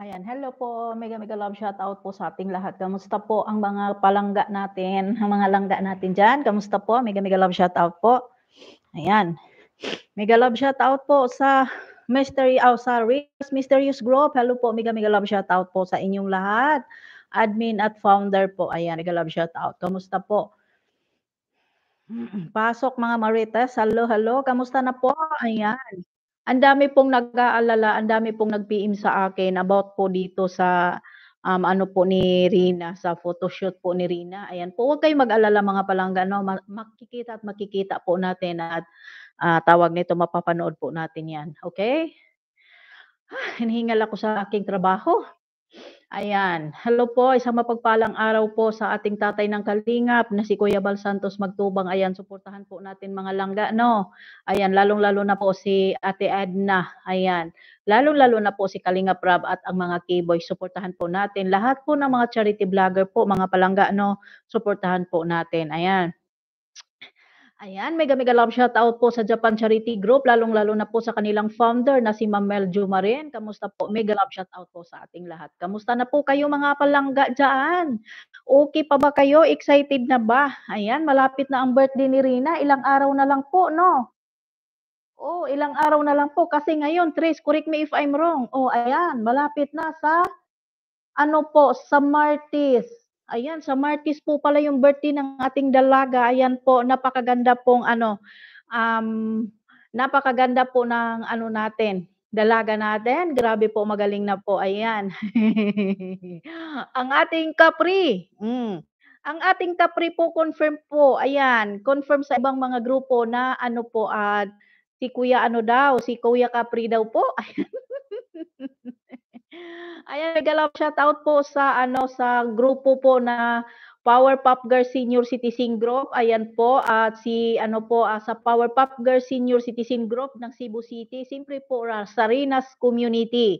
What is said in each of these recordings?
Ayan, hello po. Mega mega love shout out po sa ating lahat. Kamusta po ang mga palangga natin, ang mga langga natin diyan? Kamusta po? Mega mega love shout out po. Ayan. Mega love shout out po sa Mystery oh, sa Mysterious Group. Hello po, mega mega love shout out po sa inyong lahat. Admin at founder po. Ayan, mega love shout out. Kamusta po? Pasok mga Marites. Hello, hello. Kamusta na po? Ayan ang dami pong nag-aalala, ang dami pong nag-PM sa akin about po dito sa um, ano po ni Rina, sa photoshoot po ni Rina. Ayan po, huwag kayong mag-alala mga palangga. No? Makikita at makikita po natin at uh, tawag nito, mapapanood po natin yan. Okay? Ah, hinihingal ako sa aking trabaho. Ayan. Hello po, isang mapagpalang araw po sa ating tatay ng Kalingap na si Kuya Bal Santos Magtubang. Ayan, suportahan po natin mga langga, no? Ayan, lalong-lalo na po si Ate Edna. Ayan. Lalong-lalo na po si Kalingap Rab at ang mga K-Boy. Suportahan po natin. Lahat po ng mga charity vlogger po, mga palangga, no? Suportahan po natin. Ayan. Ayan, mega mega love shout out po sa Japan Charity Group, lalong-lalo na po sa kanilang founder na si Ma'am Mel Jumarin. Kamusta po? Mega love shout out po sa ating lahat. Kamusta na po kayo mga palangga dyan? Okay pa ba kayo? Excited na ba? Ayan, malapit na ang birthday ni Rina. Ilang araw na lang po, no? Oh, ilang araw na lang po. Kasi ngayon, Tris, correct me if I'm wrong. Oh, ayan, malapit na sa, ano po, sa Martis. Ayan, sa Martis po pala yung birthday ng ating dalaga. Ayan po, napakaganda pong ano, um, napakaganda po ng ano natin, dalaga natin. Grabe po, magaling na po. Ayan. ang ating kapri. Mm. Ang ating kapri po, confirm po. Ayan, confirm sa ibang mga grupo na ano po, at uh, si Kuya ano daw, si Kuya Kapri daw po. Ayan. Ayan, galaw shout out po sa ano sa grupo po na Power Pop Girl Senior Citizen Group. Ayan po at si ano po uh, sa Power Pop Girl Senior Citizen Group ng Cebu City, siyempre po uh, sa Rinas Community.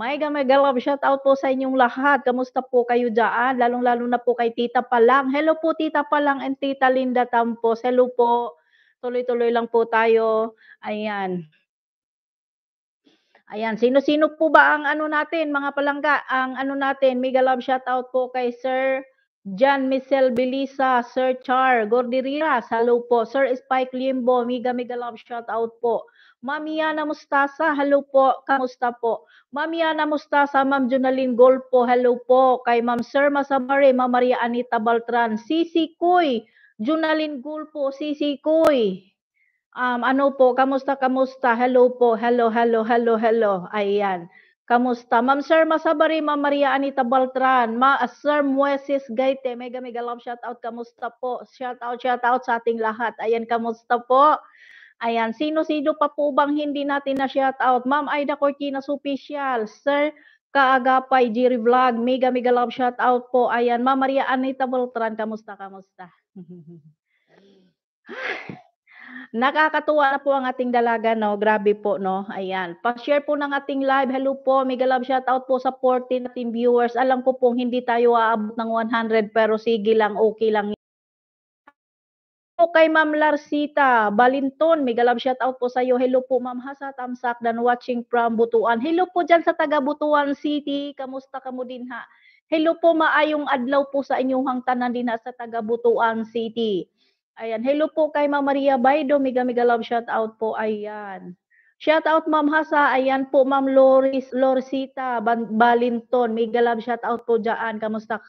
May gamegalab, shout out po sa inyong lahat. Kamusta po kayo diyan? Lalong-lalo na po kay Tita Palang. Hello po Tita Palang and Tita Linda Tampos. Hello po. Tuloy-tuloy lang po tayo. Ayan. Ayan, sino-sino po ba ang ano natin, mga palangga? Ang ano natin, mega love shoutout po kay Sir John Michelle Belisa, Sir Char Gordirira, hello po. Sir Spike Limbo, mega mega love shoutout out po. Ma'am Yana Mustasa, hello po. Kamusta po? Ma'am Yana Mustasa, Ma'am Junalyn Golpo, hello po. Kay Ma'am Sir Masabare, Ma'am Maria Anita Baltran, Sisi Kuy, Junalyn Golpo, Sisi Kuy. Um, ano po, kamusta, kamusta? Hello po, hello, hello, hello, hello. Ayan. Kamusta? Ma'am Sir Masabari, Ma'am Maria Anita Baltran, Ma uh, Sir Muesis Gaite, mega mega love shout out. Kamusta po? Shout out, shout out sa ating lahat. Ayan, kamusta po? Ayan, sino-sino pa po bang hindi natin na shout out? Ma'am Aida Cortina Official, Sir Kaagapay Jerry Vlog, mega mega love shout out po. Ayan, Ma'am Maria Anita Baltran, kamusta, kamusta? Nakakatuwa na po ang ating dalaga, no? Grabe po, no? Ayan. Pa-share po ng ating live. Hello po. Mega love shout out po sa 14 ating viewers. Alam ko po hindi tayo aabot ng 100 pero sige lang, okay lang. Po kay Ma'am Larsita Balinton, mega love shout out po sa iyo. Hello po Ma'am Hasa Tamsak dan watching from Butuan. Hello po diyan sa taga Butuan City. Kamusta kamo din ha? Hello po maayong adlaw po sa inyong hangtanan din ha, sa taga Butuan City. Ayan. Hello po kay Ma'am Maria Baido. Mega mega love shout out po. Ayan. Shout out Ma'am Hasa. Ayan po Ma'am Loris Lorcita Balinton. Mega love shout out po diyan. Kamusta?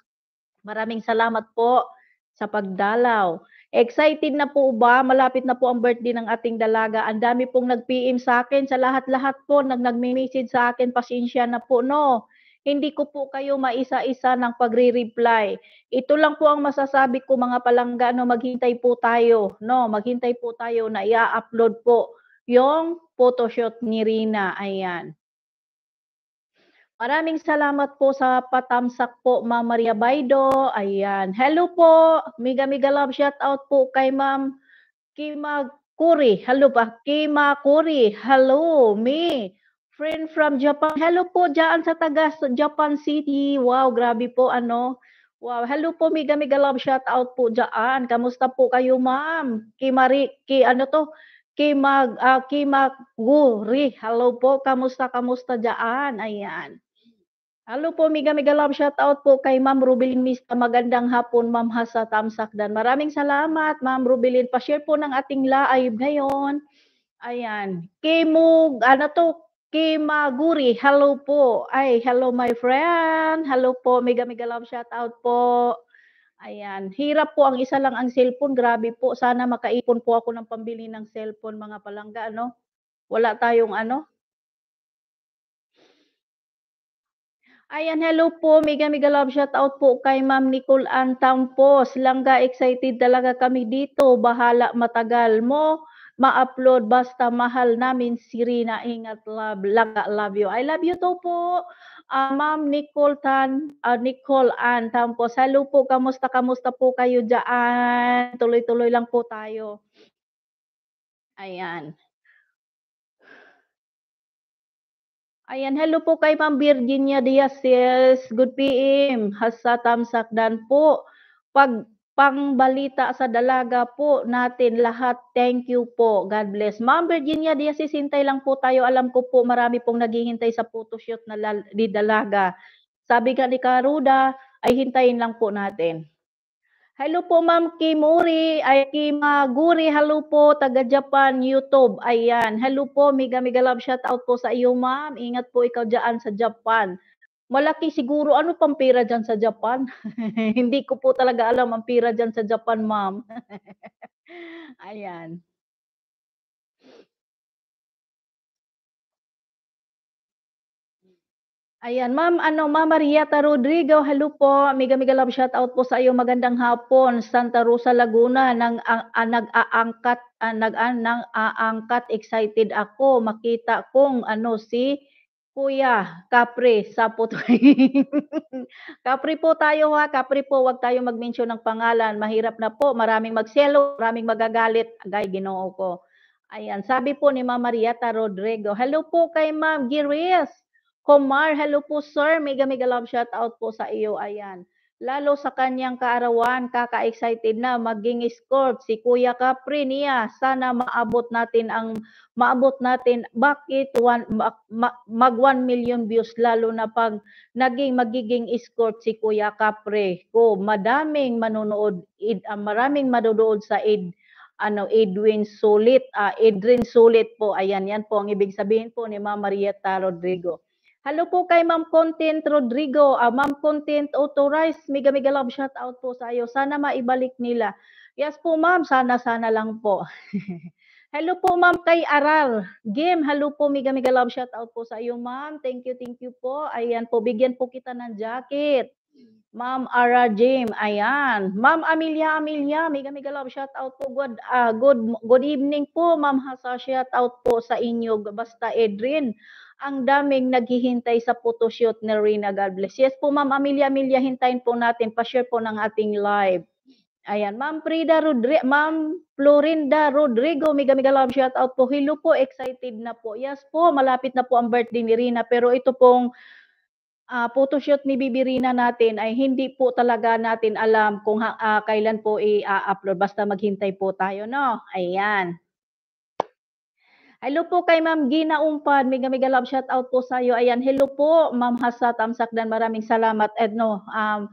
Maraming salamat po sa pagdalaw. Excited na po ba? Malapit na po ang birthday ng ating dalaga. Ang dami pong nag-PM sa akin, sa lahat-lahat po, nag nag-message sa akin, pasensya na po, no? Hindi ko po kayo maisa-isa ng pagre-reply. Ito lang po ang masasabi ko mga palangga, no, maghintay po tayo, no, maghintay po tayo na i-upload po yung photoshoot ni Rina. Ayan. Maraming salamat po sa patamsak po, Ma Maria Baido. Ayan. Hello po. Mega mega love shout out po kay Ma'am Kima Kuri. Hello pa. Kimakuri. Hello, me friend from Japan. Hello po diyan sa taga Japan City. Wow, grabe po ano. Wow, hello po Mega Mega Love shout out po diyan. Kamusta po kayo, ma'am? Kay Mari, kay ano to? Kay Mag uh, kay Maguri. Hello po. Kamusta kamusta diyan? Ayan. Hello po, Mega Mega Love. Shout out po kay Ma'am Rubilin Mista. Magandang hapon, Ma'am Hasa Tamsakdan. Maraming salamat, Ma'am Rubilin. Pa-share po ng ating live ngayon. Ayan. Kimug, ano to, Kimaguri, hello po. Ay, hello my friend. Hello po, mega mega love shout out po. Ayan, hirap po ang isa lang ang cellphone. Grabe po, sana makaipon po ako ng pambili ng cellphone mga palangga, ano? Wala tayong ano? Ayan, hello po. Mega mega love shout out po kay Ma'am Nicole Antampos. Langga excited talaga kami dito. Bahala matagal mo ma-upload. Basta mahal namin si Rina. Ingat, love, laga, love you. I love you to po. Uh, Ma'am Nicole Tan, uh, Nicole Ann Tampo. Hello po, kamusta, kamusta po kayo dyan? Tuloy-tuloy lang po tayo. Ayan. Ayan, hello po kay Ma'am Virginia Diaz. Yes, good PM. Hasa Tamsakdan po. Pag pangbalita sa dalaga po natin lahat. Thank you po. God bless. Ma'am Virginia Diaz, sisintay lang po tayo. Alam ko po marami pong naghihintay sa photoshoot na lal- di dalaga. Sabi ka ni Karuda, ay hintayin lang po natin. Hello po Ma'am Kimuri, ay Kimaguri, hello po taga Japan YouTube. Ayan, hello po Miga Miga Love shout out po sa iyo Ma'am. Ingat po ikaw diyan sa Japan malaki siguro. Ano pang pera diyan sa Japan? Hindi ko po talaga alam ang pera diyan sa Japan, ma'am. Ayan. Ayan, Ma'am, ano, Ma'am Marieta Rodrigo, hello po. Amiga Miga Love, shout out po sa iyo. Magandang hapon. Santa Rosa, Laguna, nang nag-aangkat, nag, uh, nang aangkat, excited ako. Makita kong ano si Kuya, Capri, sapot. kapre po tayo ha, kapre po, wag tayo mag-mention ng pangalan. Mahirap na po, maraming magselo, maraming magagalit. Agay, ginoo ko. Ayan, sabi po ni Ma Marieta Rodrigo. Hello po kay Ma'am Giris. Komar, hello po sir. Mega mega love shout out po sa iyo. Ayan. Lalo sa kanyang kaarawan, kaka-excited na maging scored si Kuya Capri niya. Sana maabot natin ang maabot natin bakit one, mag 1 million views lalo na pag naging magiging escort si Kuya Capri. Ko madaming manonood, id, uh, maraming manonood sa id ano Edwin Sulit, uh, ah, Edrin Sulit po. Ayan, yan po ang ibig sabihin po ni Ma Marietta Rodrigo. Hello po kay Ma'am Content Rodrigo. Uh, Ma'am Content Authorized. Mega mega love shout out po sa iyo. Sana maibalik nila. Yes po ma'am. Sana sana lang po. hello po ma'am kay Aral. Game. Hello po mega mega love shout out po sa iyo ma'am. Thank you thank you po. Ayan po. Bigyan po kita ng jacket. Ma'am Ara Jim. Ayan. Ma'am Amelia Amelia. Mega mega love shout out po. Good, uh, good, good evening po Ma'am Hasa. Shout out po sa inyo. Basta Edrin ang daming naghihintay sa photo shoot ni Rina. God bless. Yes po, Ma'am Amelia Amelia, hintayin po natin. Pa-share po ng ating live. Ayan, Ma'am Frida Rodriguez, Ma'am Florinda Rodrigo, mega mega love shout out po. Hello po, excited na po. Yes po, malapit na po ang birthday ni Rina pero ito pong uh, ah, shoot ni Bibi Rina natin ay hindi po talaga natin alam kung uh, kailan po i-upload. Basta maghintay po tayo, no? Ayan. Hello po kay Ma'am Gina Umpad. Mega mega love shout out po sa iyo. Ayan, hello po Ma'am Hasa Tamsakdan. Maraming salamat. Edno, um,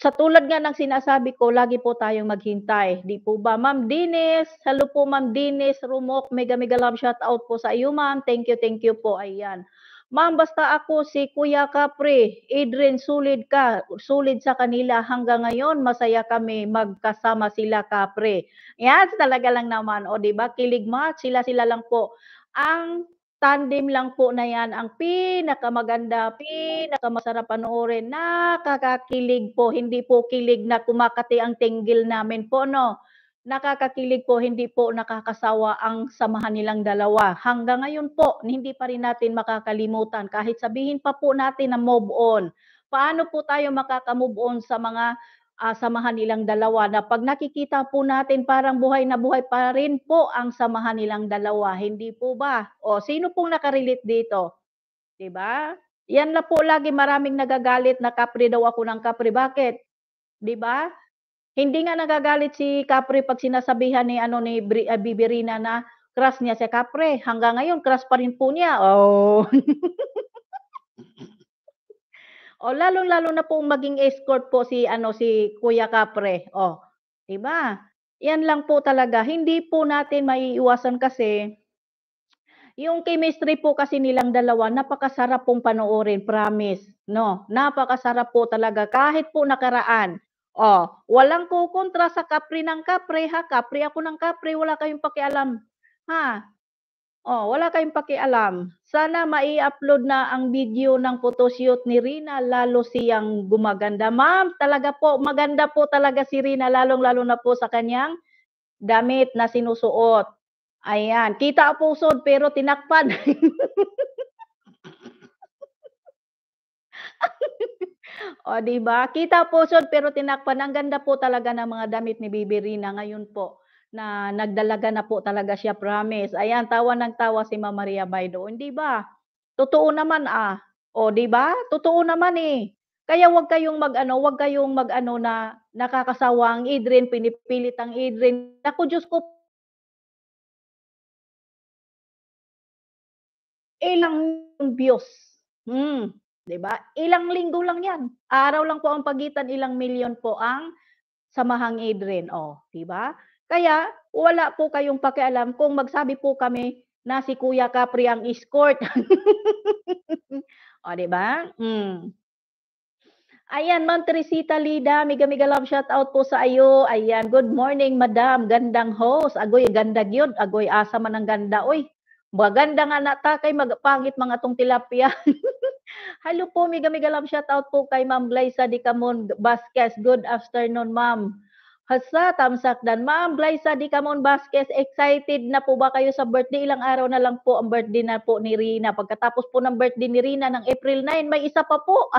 sa tulad nga ng sinasabi ko, lagi po tayong maghintay. Di po ba? Ma'am Dines, hello po Ma'am Dines Rumok. Mega mega love shout out po sa iyo, Ma'am. Thank you, thank you po. Ayan. Ma'am, basta ako si Kuya Capri, Adrian, solid ka, solid sa kanila hanggang ngayon, masaya kami magkasama sila Capri. Yan, talaga lang naman, o ba diba? Kilig sila-sila lang po. Ang tandem lang po na yan ang pinakamaganda, pinakamasarap panoorin, nakakakilig po, hindi po kilig na kumakati ang tinggil namin po, no? nakakakilig po, hindi po nakakasawa ang samahan nilang dalawa. Hanggang ngayon po, hindi pa rin natin makakalimutan. Kahit sabihin pa po natin na move on. Paano po tayo makakamove on sa mga uh, samahan nilang dalawa na pag nakikita po natin parang buhay na buhay pa rin po ang samahan nilang dalawa. Hindi po ba? O sino pong nakarelate dito? 'Di ba? Yan la po lagi maraming nagagalit na kapre daw ako ng kapre. Bakit? 'Di ba? Hindi nga nagagalit si Capre pag sinasabihan ni ano ni Bri, uh, ah, Biberina na crush niya si Capre. Hanggang ngayon crush pa rin po niya. Oh. o oh, lalong-lalo na pong maging escort po si ano si Kuya Capre. Oh, 'di ba? Yan lang po talaga. Hindi po natin maiiwasan kasi yung chemistry po kasi nilang dalawa, napakasarap pong panoorin, promise. No, napakasarap po talaga kahit po nakaraan Oh, walang kukontra sa kapre ng kapre, ha? Kapre ako ng kapre, wala kayong pakialam. Ha? Oh, wala kayong pakialam. Sana mai-upload na ang video ng photoshoot ni Rina, lalo siyang gumaganda. Ma'am, talaga po, maganda po talaga si Rina, lalong-lalo na po sa kanyang damit na sinusuot. Ayan, kita po sod pero tinakpan. o, di ba? Kita po, sod, pero tinakpan. Ang ganda po talaga ng mga damit ni Bibi Rina ngayon po na nagdalaga na po talaga siya, promise. Ayan, tawa ng tawa si Ma Maria Baydo, Hindi ba? Totoo naman ah. O, di ba? Totoo naman eh. Kaya wag kayong magano, wag kayong magano na nakakasawa ang Adrian, pinipilit ang Adrian. Ako, Diyos ko, ilang views. Hmm. 'Di ba? Ilang linggo lang 'yan. Araw lang po ang pagitan, ilang milyon po ang samahang Adrian. rin. Oh, 'di ba? Kaya wala po kayong pakialam kung magsabi po kami na si Kuya Capri ang escort. o, di ba? Mm. Ayan, Ma'am Teresita Lida, Miga Miga Love, shout out po sa iyo. Ayan, good morning, Madam. Gandang host. Agoy, ganda yun. Agoy, asa man ang ganda. Oy, Maganda nga na ta kay magpangit mga tong tilapia. Hello po, mega Migalam. Shout out po kay Ma'am Glaisa Glyza Camon Vasquez. Good afternoon, Ma'am. Hasa, tamsak dan. Ma'am Glaisa Glyza Camon Vasquez, excited na po ba kayo sa birthday? Ilang araw na lang po ang birthday na po ni Rina. Pagkatapos po ng birthday ni Rina ng April 9, may isa pa po.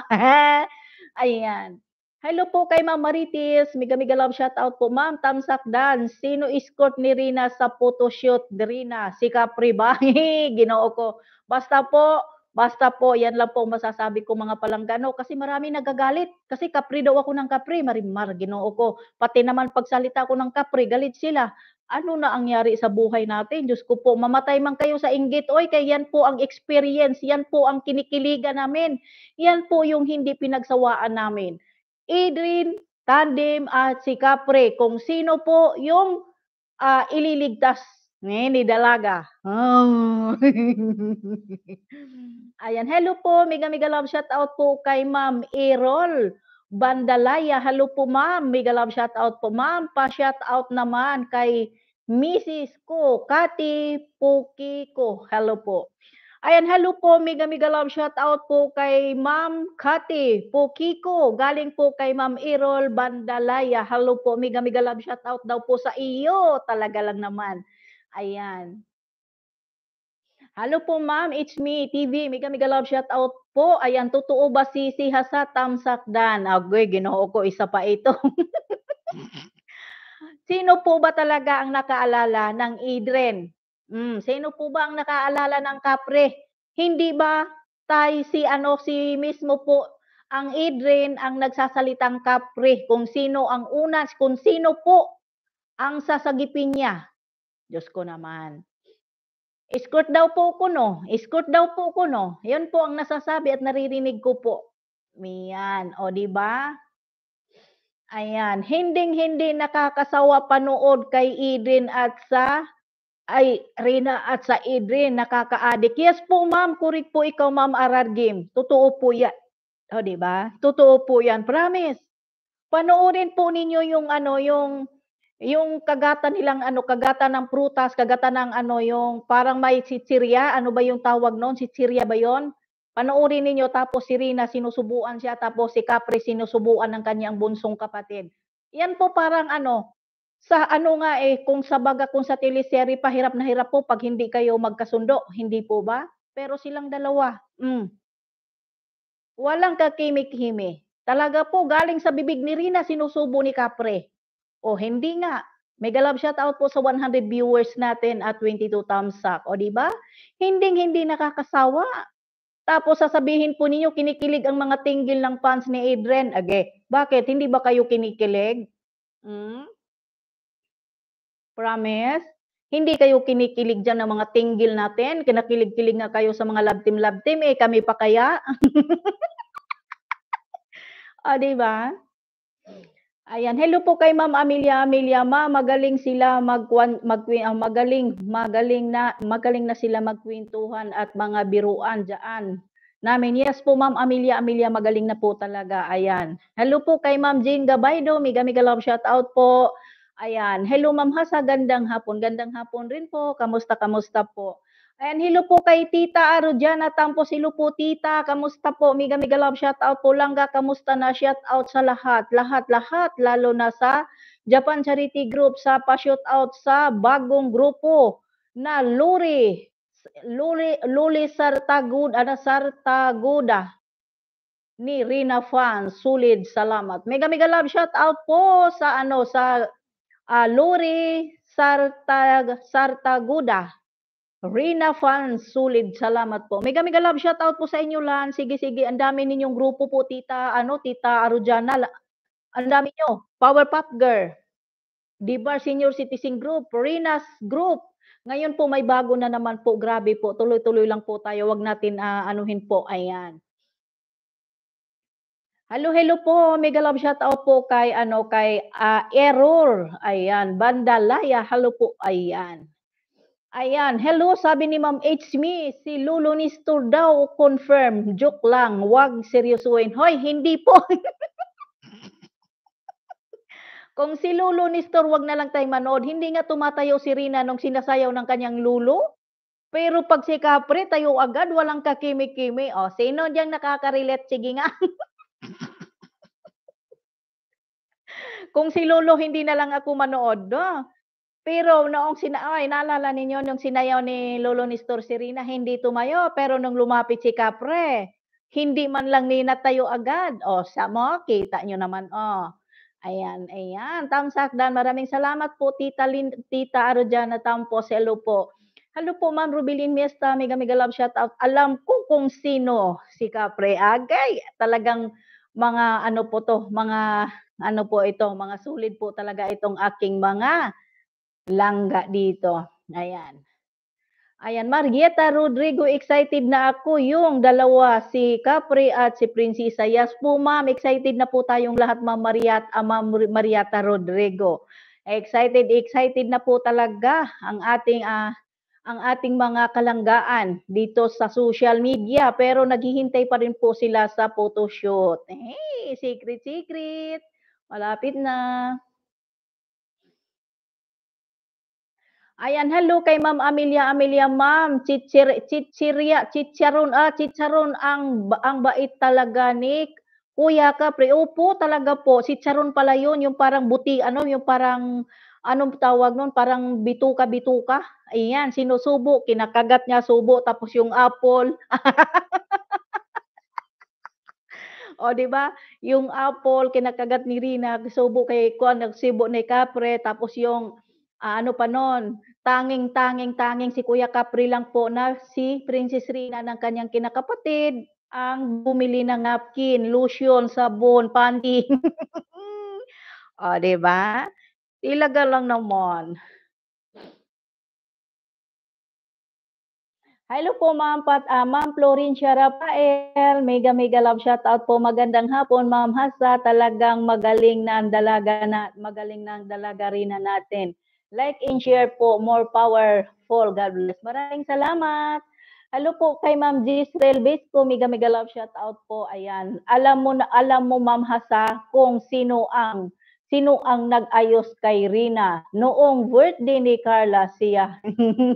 Ayan. Hello po kay Ma'am Maritis. Miga-miga love shout out po. Ma'am Tamsak Dan, sino escort ni Rina sa photoshoot? Rina, si Capri ba? Ginoo ko. Basta po, basta po, yan lang po masasabi ko mga palanggano. Kasi marami nagagalit. Kasi Capri daw ako ng Capri. Marimar, ginoo ko. Pati naman pagsalita ko ng Capri, galit sila ano na ang yari sa buhay natin? Diyos ko po, mamatay man kayo sa inggit. Oy, kay yan po ang experience, yan po ang kinikiliga namin. Yan po yung hindi pinagsawaan namin. Idrin, Tandem at si Capre kung sino po yung uh, ililigtas ni, ni Dalaga. Oh. Ayan, hello po, Mega Mega Love, shout out po kay Ma'am Erol. Bandalaya, hello po ma'am, Mega Love, shout out po ma'am. Pa-shout out naman kay Mrs. Ko, Kati Puki ko. Hello po. Ayan, hello po, Mega Mega Love. Shout out po kay Ma'am Kati po Kiko. Galing po kay Ma'am Irol Bandalaya. Hello po, Mega Mega Love. Shout out daw po sa iyo. Talaga lang naman. Ayan. Hello po ma'am, it's me, TV. Mega Mega Love, shout out po. Ayan, totoo ba si si Hasa Tamsakdan? Agoy, ginoo ko, isa pa ito. Sino po ba talaga ang nakaalala ng Idren? Mm, sino po ba ang nakaalala ng kapre? Hindi ba tay si ano si mismo po ang Adrian ang nagsasalitang kapre kung sino ang una, kung sino po ang sasagipin niya. Diyos ko naman. Escort daw po ko no. Escort daw po ko no. Yun po ang nasasabi at naririnig ko po. Miyan. O, di ba? Ayan. Hinding-hindi nakakasawa panood kay Idrin at sa ay Rina at sa Idrin nakakaadik. Yes po ma'am, correct po ikaw ma'am game. Totoo po 'yan. O, oh, di ba? Totoo po 'yan, promise. Panoorin po ninyo yung ano, yung yung kagatan nilang ano, kagatan ng prutas, kagatan ng ano, yung parang may sitsirya, ano ba yung tawag noon? Sitsirya ba 'yon? Panoorin ninyo tapos si Rina sinusubuan siya tapos si Capri sinusubuan ng kanyang bunsong kapatid. Yan po parang ano, sa ano nga eh, kung sa baga, kung sa teleserye pa, hirap na hirap po pag hindi kayo magkasundo, hindi po ba? Pero silang dalawa, mm. walang kakimik-himi. Talaga po, galing sa bibig ni Rina, sinusubo ni Kapre. O hindi nga, Mega love shout out po sa 100 viewers natin at 22 thumbs up. O di ba? Hindi hindi nakakasawa. Tapos sasabihin po ninyo kinikilig ang mga tinggil ng fans ni Adrian. Age, bakit hindi ba kayo kinikilig? Hmm? Promise? Hindi kayo kinikilig dyan ng mga tingil natin. Kinakilig-kilig nga kayo sa mga love team, love team. Eh, kami pa kaya? o, oh, diba? Ayan, hello po kay Ma'am Amelia Amelia. Ma, magaling sila mag, mag uh, ah, magaling, magaling na magaling na sila magkwintuhan at mga biruan diyan. Namin, yes po Ma'am Amelia Amelia, magaling na po talaga. Ayan. Hello po kay Ma'am Jean Gabaydo, mega mega love shout out po. Ayan. Hello Ma'am Hasa, gandang hapon. Gandang hapon rin po. Kamusta, kamusta po? Ayan, hello po kay Tita Arujana Tampos. Hello po Tita, kamusta po? Miga Miga Love, shout out po Langga. Kamusta na? Shout out sa lahat. Lahat, lahat. Lalo na sa Japan Charity Group. Sa pa-shout out sa bagong grupo na Luri. Luri, Luli Sartagud, ano, Sartaguda ni Rina Fan. Sulid, salamat. Mega Mega Love, shout out po sa ano, sa uh, Lori Sartag, Sartaguda. Rina Fan, sulid. Salamat po. Mega mega love shout out po sa inyo lan. Sige sige, ang dami ninyong grupo po tita, ano tita Arujana. Ang dami niyo. Power Pop Girl. Dibar Senior Citizen Group, Rinas Group. Ngayon po may bago na naman po. Grabe po. Tuloy-tuloy lang po tayo. Wag natin uh, anuhin po. Ayan. Hello, hello po. Mega love shout out po kay ano kay uh, Error. Ayan, Bandalaya. Hello po. Ayan. Ayan, hello sabi ni Ma'am H. Me, si Lolo Nestor daw confirm. Joke lang, wag seryosuhin. Hoy, hindi po. Kung si Lolo Nestor wag na lang tayo manood, hindi nga tumatayo si Rina nung sinasayaw ng kanyang lulo. Pero pag si Capri tayo agad, walang kakimi-kimi. O, oh, sino diyang nakaka-relate? Sige nga. Kung si Lolo hindi na lang ako manood, no? Pero noong sina ay naalala ninyo yung sinayaw ni Lolo Nestor Serena, hindi tumayo pero nung lumapit si Capre, hindi man lang ninatayo agad. O, oh, sa mo, kita nyo naman, o. Oh. Ayan, ayan. Tamsak Dan, maraming salamat po, Tita, Lin, Tita Arojana Tampo, Hello po. Hello po, Ma'am Rubilin Miesta. Mega, mega love shout out. Alam ko kung sino si Capre Agay. Talagang mga ano po to, mga ano po ito, mga sulid po talaga itong aking mga langga dito. Ayan. Ayan, Margieta Rodrigo, excited na ako yung dalawa, si Capri at si Princesa. Yes po, ma'am, excited na po tayong lahat, ma'am Mariat, uh, ah, ma Marieta Rodrigo. Excited, excited na po talaga ang ating uh, ang ating mga kalanggaan dito sa social media pero naghihintay pa rin po sila sa photoshoot. Hey, secret, secret. Malapit na. Ayan, hello kay Ma'am Amelia, Amelia Ma'am. Chichir, chichirya, chicharon, ah, chicharon ang, ang bait talaga ni Kuya Kapre. Opo, talaga po. Chicharon pala yun, yung parang buti, ano, yung parang anong tawag nun, parang bituka-bituka. Ayan, sinusubo, kinakagat niya subo, tapos yung apple. o, di ba? Yung apple, kinakagat ni Rina, subo kay Kwan, nagsibo ni Capre, tapos yung uh, ano pa nun, tanging, tanging, tanging si Kuya Capre lang po na si Princess Rina ng kanyang kinakapatid ang bumili ng napkin, lotion, sabon, panty. o, di ba? Ilaga lang naman. Hello po ma'am Pat, uh, ma'am Florencia Rafael, mega mega love shout out po. Magandang hapon ma'am Hasa, talagang magaling na ang dalaga na magaling na ang dalaga rin na natin. Like and share po, more powerful. God bless. Maraming salamat. Hello po kay Ma'am Gisrel Bisco, mega mega love shout out po. Ayan. Alam mo na alam mo Ma'am Hasa kung sino ang sino ang nag-ayos kay Rina noong birthday ni Carla siya.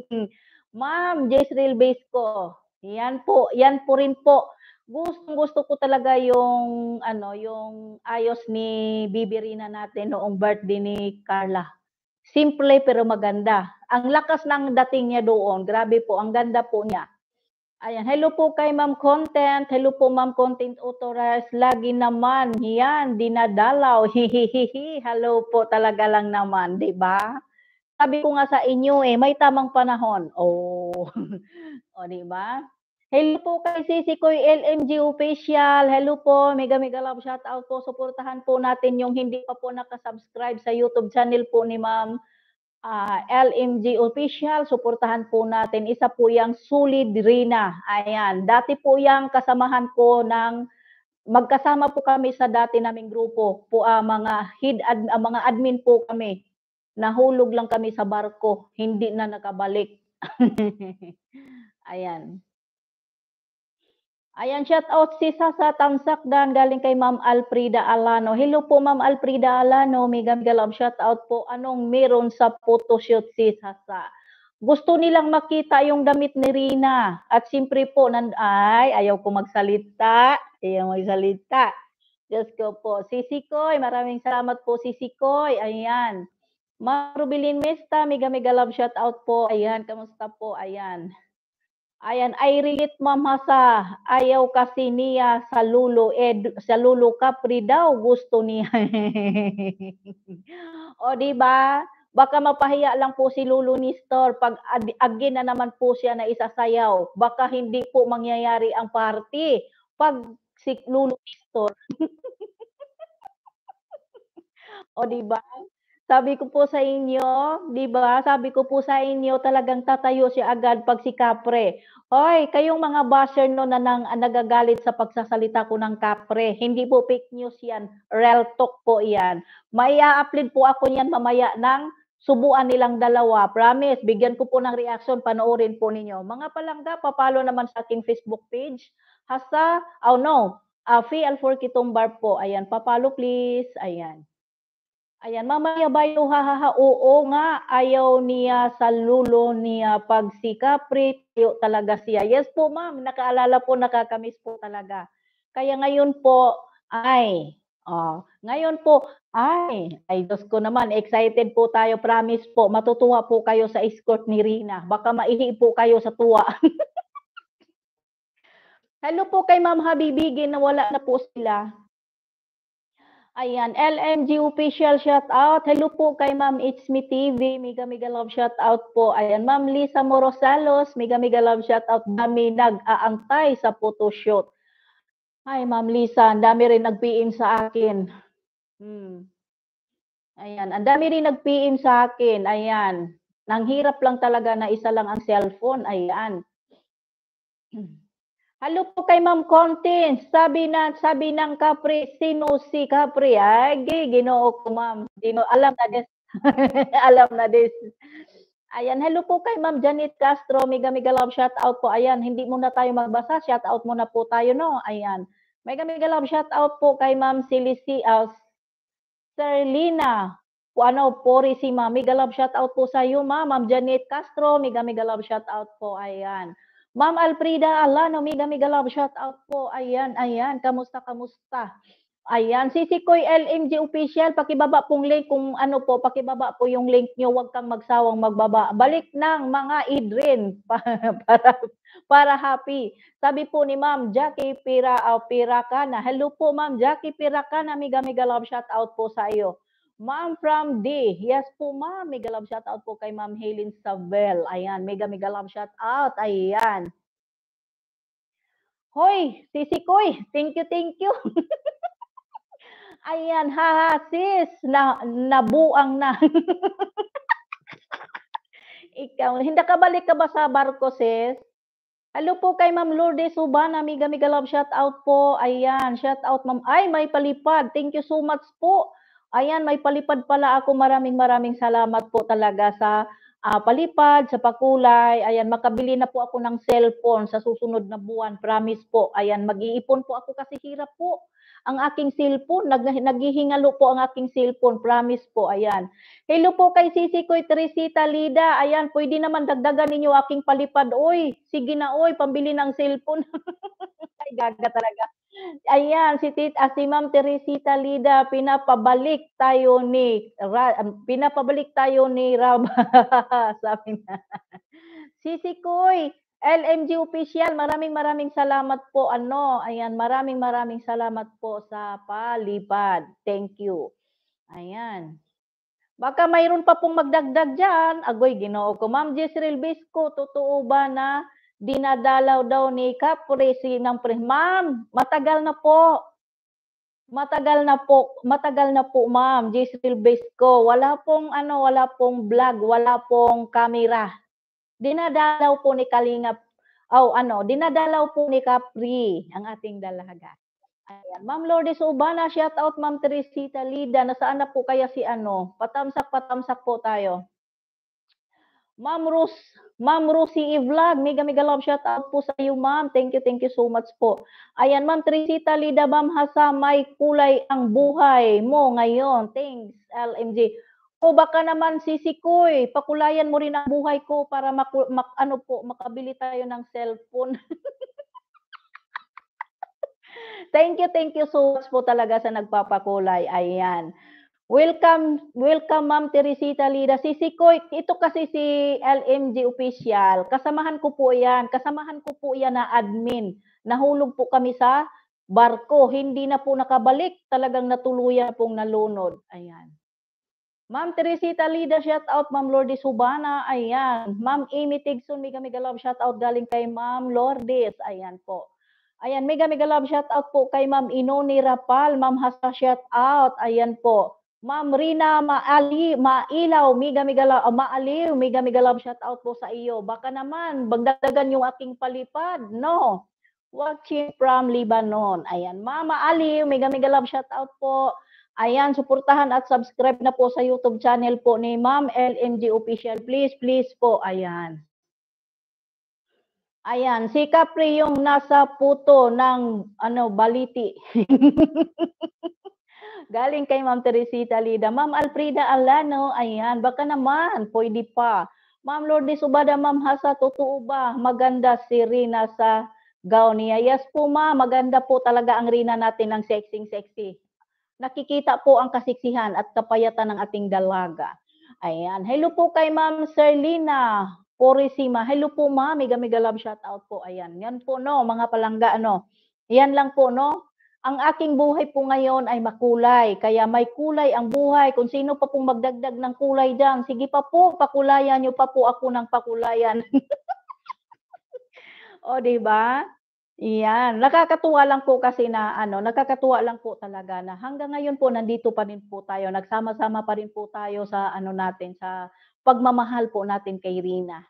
Ma'am, Jezreel base ko. Yan po, yan po rin po. Gustong gusto ko talaga yung ano, yung ayos ni Bibi Rina natin noong birthday ni Carla. Simple pero maganda. Ang lakas ng dating niya doon, grabe po, ang ganda po niya. Ayan, hello po kay Ma'am Content. Hello po Ma'am Content Authorized. Lagi naman, yan, dinadalaw. Hihihihi. Hello po talaga lang naman, 'di ba? Sabi ko nga sa inyo eh, may tamang panahon. Oh. o, oh, 'di ba? Hello po kay Sisi Koy LMG Official. Hello po, mega mega love shout out po. Suportahan po natin yung hindi pa po nakasubscribe sa YouTube channel po ni Ma'am uh, ah, LMG official, suportahan po natin. Isa po yung Sulid Rina. Ayan, dati po yung kasamahan ko ng magkasama po kami sa dati naming grupo. Po uh, mga head ad, uh, mga admin po kami. Nahulog lang kami sa barko, hindi na nakabalik. Ayan. Ayan, shout out si Sasa Tamsakdan galing kay Ma'am Alfrida Alano. Hello po Ma'am Alfrida Alano, mega mega love shout out po. Anong meron sa photoshoot si Sasa? Gusto nilang makita yung damit ni Rina. At siyempre po, nan ay, ayaw ko magsalita. Ayaw magsalita. Diyos ko po. Sisi Koy, maraming salamat po Sisi Koy. Ayan. Ma'am Rubilin Mesta, mega mega love shout out po. Ayan, kamusta po? Ayan. Ayan, I relate rilit sa ayaw kasi niya sa lulo, eh, sa lulo kapri daw gusto niya. o di ba? Baka mapahiya lang po si Lulu Nestor pag agin na naman po siya na isasayaw. Baka hindi po mangyayari ang party pag si Lulu Nestor. o di ba? Sabi ko po sa inyo, 'di ba? Sabi ko po sa inyo, talagang tatayo siya agad pag si Kapre. Hoy, kayong mga basher no na nang ah, nagagalit sa pagsasalita ko ng Kapre, hindi po fake news 'yan, real talk po 'yan. Maia-upload po ako niyan mamaya ng subuan nilang dalawa. Promise, bigyan ko po ng reaction, panoorin po ninyo. Mga palangga, papalo naman sa aking Facebook page. Hasta, oh no, uh, ah, Fee Alfor Kitumbar po. Ayan, papalo please. Ayan. Ayan, mamaya ba yung hahaha? Oo nga, ayaw niya sa lulo niya pag si Capri, tayo talaga siya. Yes po ma'am, nakaalala po, nakakamiss po talaga. Kaya ngayon po, ay, oh, ngayon po, ay, ay Diyos ko naman, excited po tayo, promise po, matutuwa po kayo sa escort ni Rina. Baka maihi po kayo sa tuwa. Hello po kay Ma'am Habibigin na wala na po sila. Ayan, LMG official shout out. Hello po kay Ma'am It's Me TV, mega mega love shout out po. Ayan, Ma'am Lisa Morosalos, mega mega love shout out. Dami nag aantay sa photo shoot. Hi Ma'am Lisa, ang dami rin nag-PM sa akin. Hmm. Ayan, ang dami rin nag-PM sa akin. Ayan. Nang hirap lang talaga na isa lang ang cellphone. Ayan. Hmm. Hello po kay Ma'am Contin. Sabi na sabi ng Capri, sino si Capri? Ay, ginoo ko Ma'am. Dino, alam na din. alam na din. Ayan, hello po kay Ma'am Janet Castro. Mega mega love shout out po. Ayan, hindi muna tayo magbasa. Shout out muna po tayo, no? Ayan. Mega mega love shout out po kay Ma'am Silisi uh, Lina. Po, ano, pori si Ma'am. Mega love shout out po sa iyo, Ma'am. Ma'am Janet Castro. Mega mega love shout out po. Ayan. Ma'am Alprida Alano, mega mega love shout out po. Ayan, ayan. Kamusta, kamusta? Ayan, si Sikoy LMG official, pakibaba pong link kung ano po, pakibaba po yung link nyo, huwag kang magsawang magbaba. Balik ng mga idrin para, para, happy. Sabi po ni Ma'am Jackie Pira, uh, ah, Pirakana. Hello po Ma'am Jackie Pirakana, mega mega love shout out po sa iyo. Ma'am from D. Yes po ma'am, mega love shout out po kay Ma'am Helen Savel. Ayan, mega mega love shout out. Ayan. Hoy, sisikoy. Thank you, thank you. Ayan, ha sis, na nabuang na. Ikaw, hindi ka balik ka ba sa barko sis? Hello po kay Ma'am Lourdes Subana, mega mega love shout out po. Ayan, shout out Ma'am. Ay, may palipad. Thank you so much po. Ayan, may palipad pala ako. Maraming maraming salamat po talaga sa uh, palipad, sa pakulay. Ayan, makabili na po ako ng cellphone sa susunod na buwan. Promise po. Ayan, mag-iipon po ako kasi hirap po ang aking cellphone. Nag naghihingalo po ang aking cellphone. Promise po. Ayan. Hello po kay Sisi Koy Teresita Lida. Ayan, pwede naman dagdagan ninyo aking palipad. Oy, sige na oy, pambili ng cellphone. Ay, gaga talaga. Ayan, si Tit, uh, si Ma'am Teresita Lida, pinapabalik tayo ni Ra, ah, pinapabalik tayo ni Rab. Sabi na. Si Sikoy, LMG official, maraming maraming salamat po. Ano, ayan, maraming maraming salamat po sa palipad. Thank you. Ayan. Baka mayroon pa pong magdagdag dyan. Agoy, ginoo ko. Ma'am Jezreel Bisco, totoo ba na dinadalaw daw ni Kapresi ng Prince. Ma'am, matagal na po. Matagal na po, matagal na po ma'am, Giselle ko. Wala pong ano, wala pong vlog, wala pong camera. Dinadalaw po ni Kalinga, oh ano, dinadalaw po ni Capri ang ating dalaga. Ayan. Ma'am Lourdes Ubana, shout out Ma'am Teresita Lida. Nasaan na po kaya si ano? Patamsak, patamsak po tayo. Ma'am Rus, Ma'am Rosie E-Vlog, mega mega love shout out po sa iyo ma'am. Thank you, thank you so much po. Ayan ma'am, Trisita Lida ma'am Hasa, may kulay ang buhay mo ngayon. Thanks, LMG. O baka naman sisikoy, pakulayan mo rin ang buhay ko para maku- mak- ano po, makabili tayo ng cellphone. thank you, thank you so much po talaga sa nagpapakulay. Ayan. Welcome, welcome Ma'am Teresita Lida. Si Sikoy, ito kasi si LMG official. Kasamahan ko po 'yan. Kasamahan ko po 'yan na admin. Nahulog po kami sa barko. Hindi na po nakabalik. Talagang natuluyan pong nalunod. Ayan. Ma'am Teresita Lida, shout out Ma'am Lourdes Hubana. Ayan. Ma'am Amy Tigson, Mega Mega Love, shout out galing kay Ma'am Lourdes. Ayan po. Ayan, Mega Mega Love, shout out po kay Ma'am Inoni Rapal, Ma'am Hasa, shout out. Ayan po. Ma'am Rina Maali, Mailaw, Miga Migalaw, uh, ah, Maaliw, Miga Migalaw, shout out po sa iyo. Baka naman, bagdagan yung aking palipad. No. Watching from Lebanon. Ayan. Mama Ali, Miga Migalaw, shout out po. Ayan, suportahan at subscribe na po sa YouTube channel po ni Ma'am LMG Official. Please, please po. Ayan. Ayan, si Capri yung nasa puto ng ano, baliti. Galing kay Ma'am Teresita Lida. Ma'am Alfrida Alano, ayan, baka naman, pwede pa. Ma'am Lourdes Ubada, Ma'am Hasa, totoo ba? Maganda si Rina sa gown niya. Yes po ma, maganda po talaga ang Rina natin ng sexing-sexy. Nakikita po ang kasiksihan at kapayatan ng ating dalaga. Ayan. Hello po kay Ma'am Serlina Porisima. Hello po ma, mega mega love shout out po. Ayan. Yan po no, mga palangga ano. Yan lang po no. Ang aking buhay po ngayon ay makulay, kaya may kulay ang buhay. Kung sino pa pong magdagdag ng kulay dyan, sige pa po, pakulayan nyo pa po ako ng pakulayan. o, di ba? Iyan, nakakatuwa lang po kasi na ano, nakakatuwa lang po talaga na hanggang ngayon po nandito pa rin po tayo, nagsama-sama pa rin po tayo sa ano natin sa pagmamahal po natin kay Rina.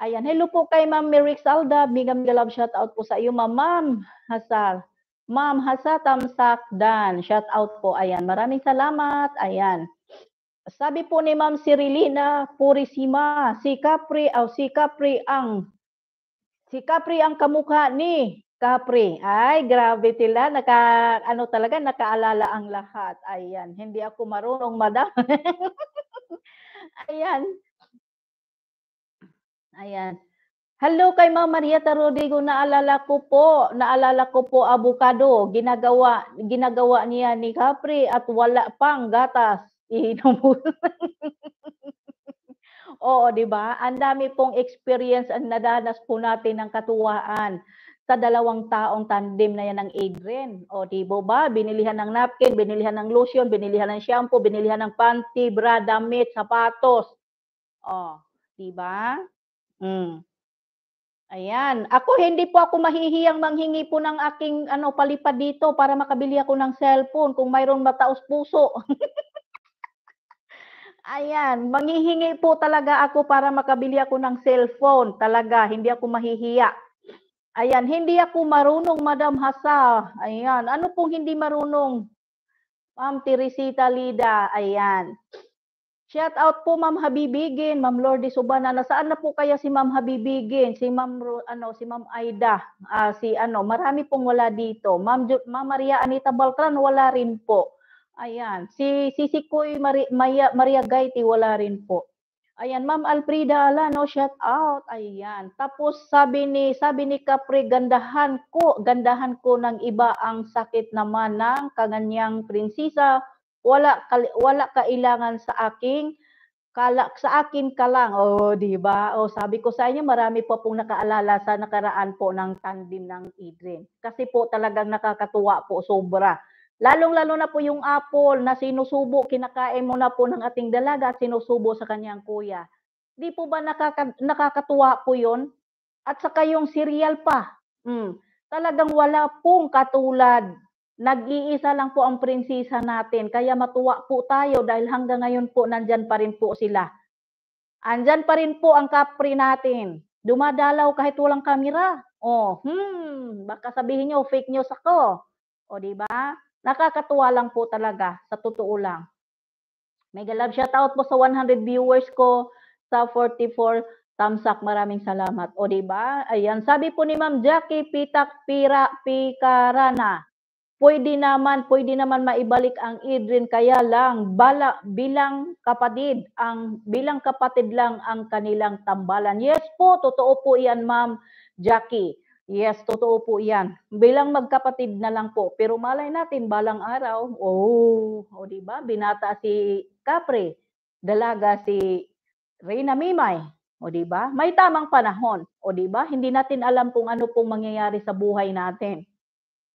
Ayan, hello po kay Ma'am Merrick Salda, bigam galab shout out po sa iyo Ma'am Ma'am Hasal. Ma'am Hasa Tamsak Dan, shout out po. Ayan, maraming salamat. Ayan. Sabi po ni Ma'am Cirilina Purisima, si Capri o oh, si Capri ang si Capri ang kamukha ni Capri. Ay, grabe sila. Naka, ano talaga, nakaalala ang lahat. Ayan, hindi ako marunong, madam. Ayan. Ayan. Hello kay Ma'am Maria Rodrigo, naalala ko po, naalala ko po abukado, ginagawa, ginagawa niya ni Capri at wala pang gatas. Iinom Oo, di ba? Ang dami pong experience ang nadanas po natin ng katuwaan sa dalawang taong tandem na yan ng Adrian. O, di ba ba? Binilihan ng napkin, binilihan ng lotion, binilihan ng shampoo, binilihan ng panty, bra, damit, sapatos. O, di ba? Mm. Ayan. Ako, hindi po ako mahihiyang manghingi po ng aking ano, palipad dito para makabili ako ng cellphone kung mayroong mataos puso. Ayan. Manghihingi po talaga ako para makabili ako ng cellphone. Talaga, hindi ako mahihiya. Ayan, hindi ako marunong, Madam Hasa. Ayan, ano pong hindi marunong? Ma'am Teresita Lida, ayan. Shout out po Ma'am Habibigin, Ma'am Lordi Subana. Nasaan na po kaya si Ma'am Habibigin, si Ma'am ano, si Ma'am Aida, uh, si ano, marami pong wala dito. Ma'am Ma'am Maria Anita Baltran wala rin po. Ayan, si Sisikoy Mari, Maria, Maria Gaiti wala rin po. Ayan, Ma'am Alfrida Alano, shout out. Ayan. Tapos sabi ni sabi ni Capri, gandahan ko, gandahan ko ng iba ang sakit naman ng kaganyang prinsesa wala wala kailangan sa aking kalak sa akin ka lang. Oh, di ba? Oh, sabi ko sa inyo, marami po pong nakaalala sa nakaraan po ng tandem ng Adrian. Kasi po talagang nakakatuwa po sobra. Lalong-lalo na po yung apple na sinusubo, kinakain mo na po ng ating dalaga at sinusubo sa kanyang kuya. Di po ba nakaka- nakakatuwa po yon? At saka yung cereal pa. Mm. Talagang wala pong katulad Nag-iisa lang po ang prinsesa natin, kaya matuwa po tayo dahil hanggang ngayon po nandyan pa rin po sila. Andyan pa rin po ang kapri natin. Dumadalaw kahit walang kamera. Oh, hmm, baka sabihin nyo, fake news ako. O, oh, di ba? Nakakatuwa lang po talaga, sa totoo lang. Mega love shout out po sa 100 viewers ko sa 44 thumbs up. maraming salamat. O, oh, di ba? Ayan, sabi po ni Ma'am Jackie Pitak Pira Pikarana pwede naman, pwede naman maibalik ang Idrin kaya lang bala, bilang kapatid, ang bilang kapatid lang ang kanilang tambalan. Yes po, totoo po iyan Ma'am Jackie. Yes, totoo po iyan. Bilang magkapatid na lang po, pero malay natin balang araw, oh, oh 'di ba? Binata si Capre, dalaga si Reina Mimay, o oh, di ba? May tamang panahon, o oh, di ba? Hindi natin alam kung ano pong mangyayari sa buhay natin.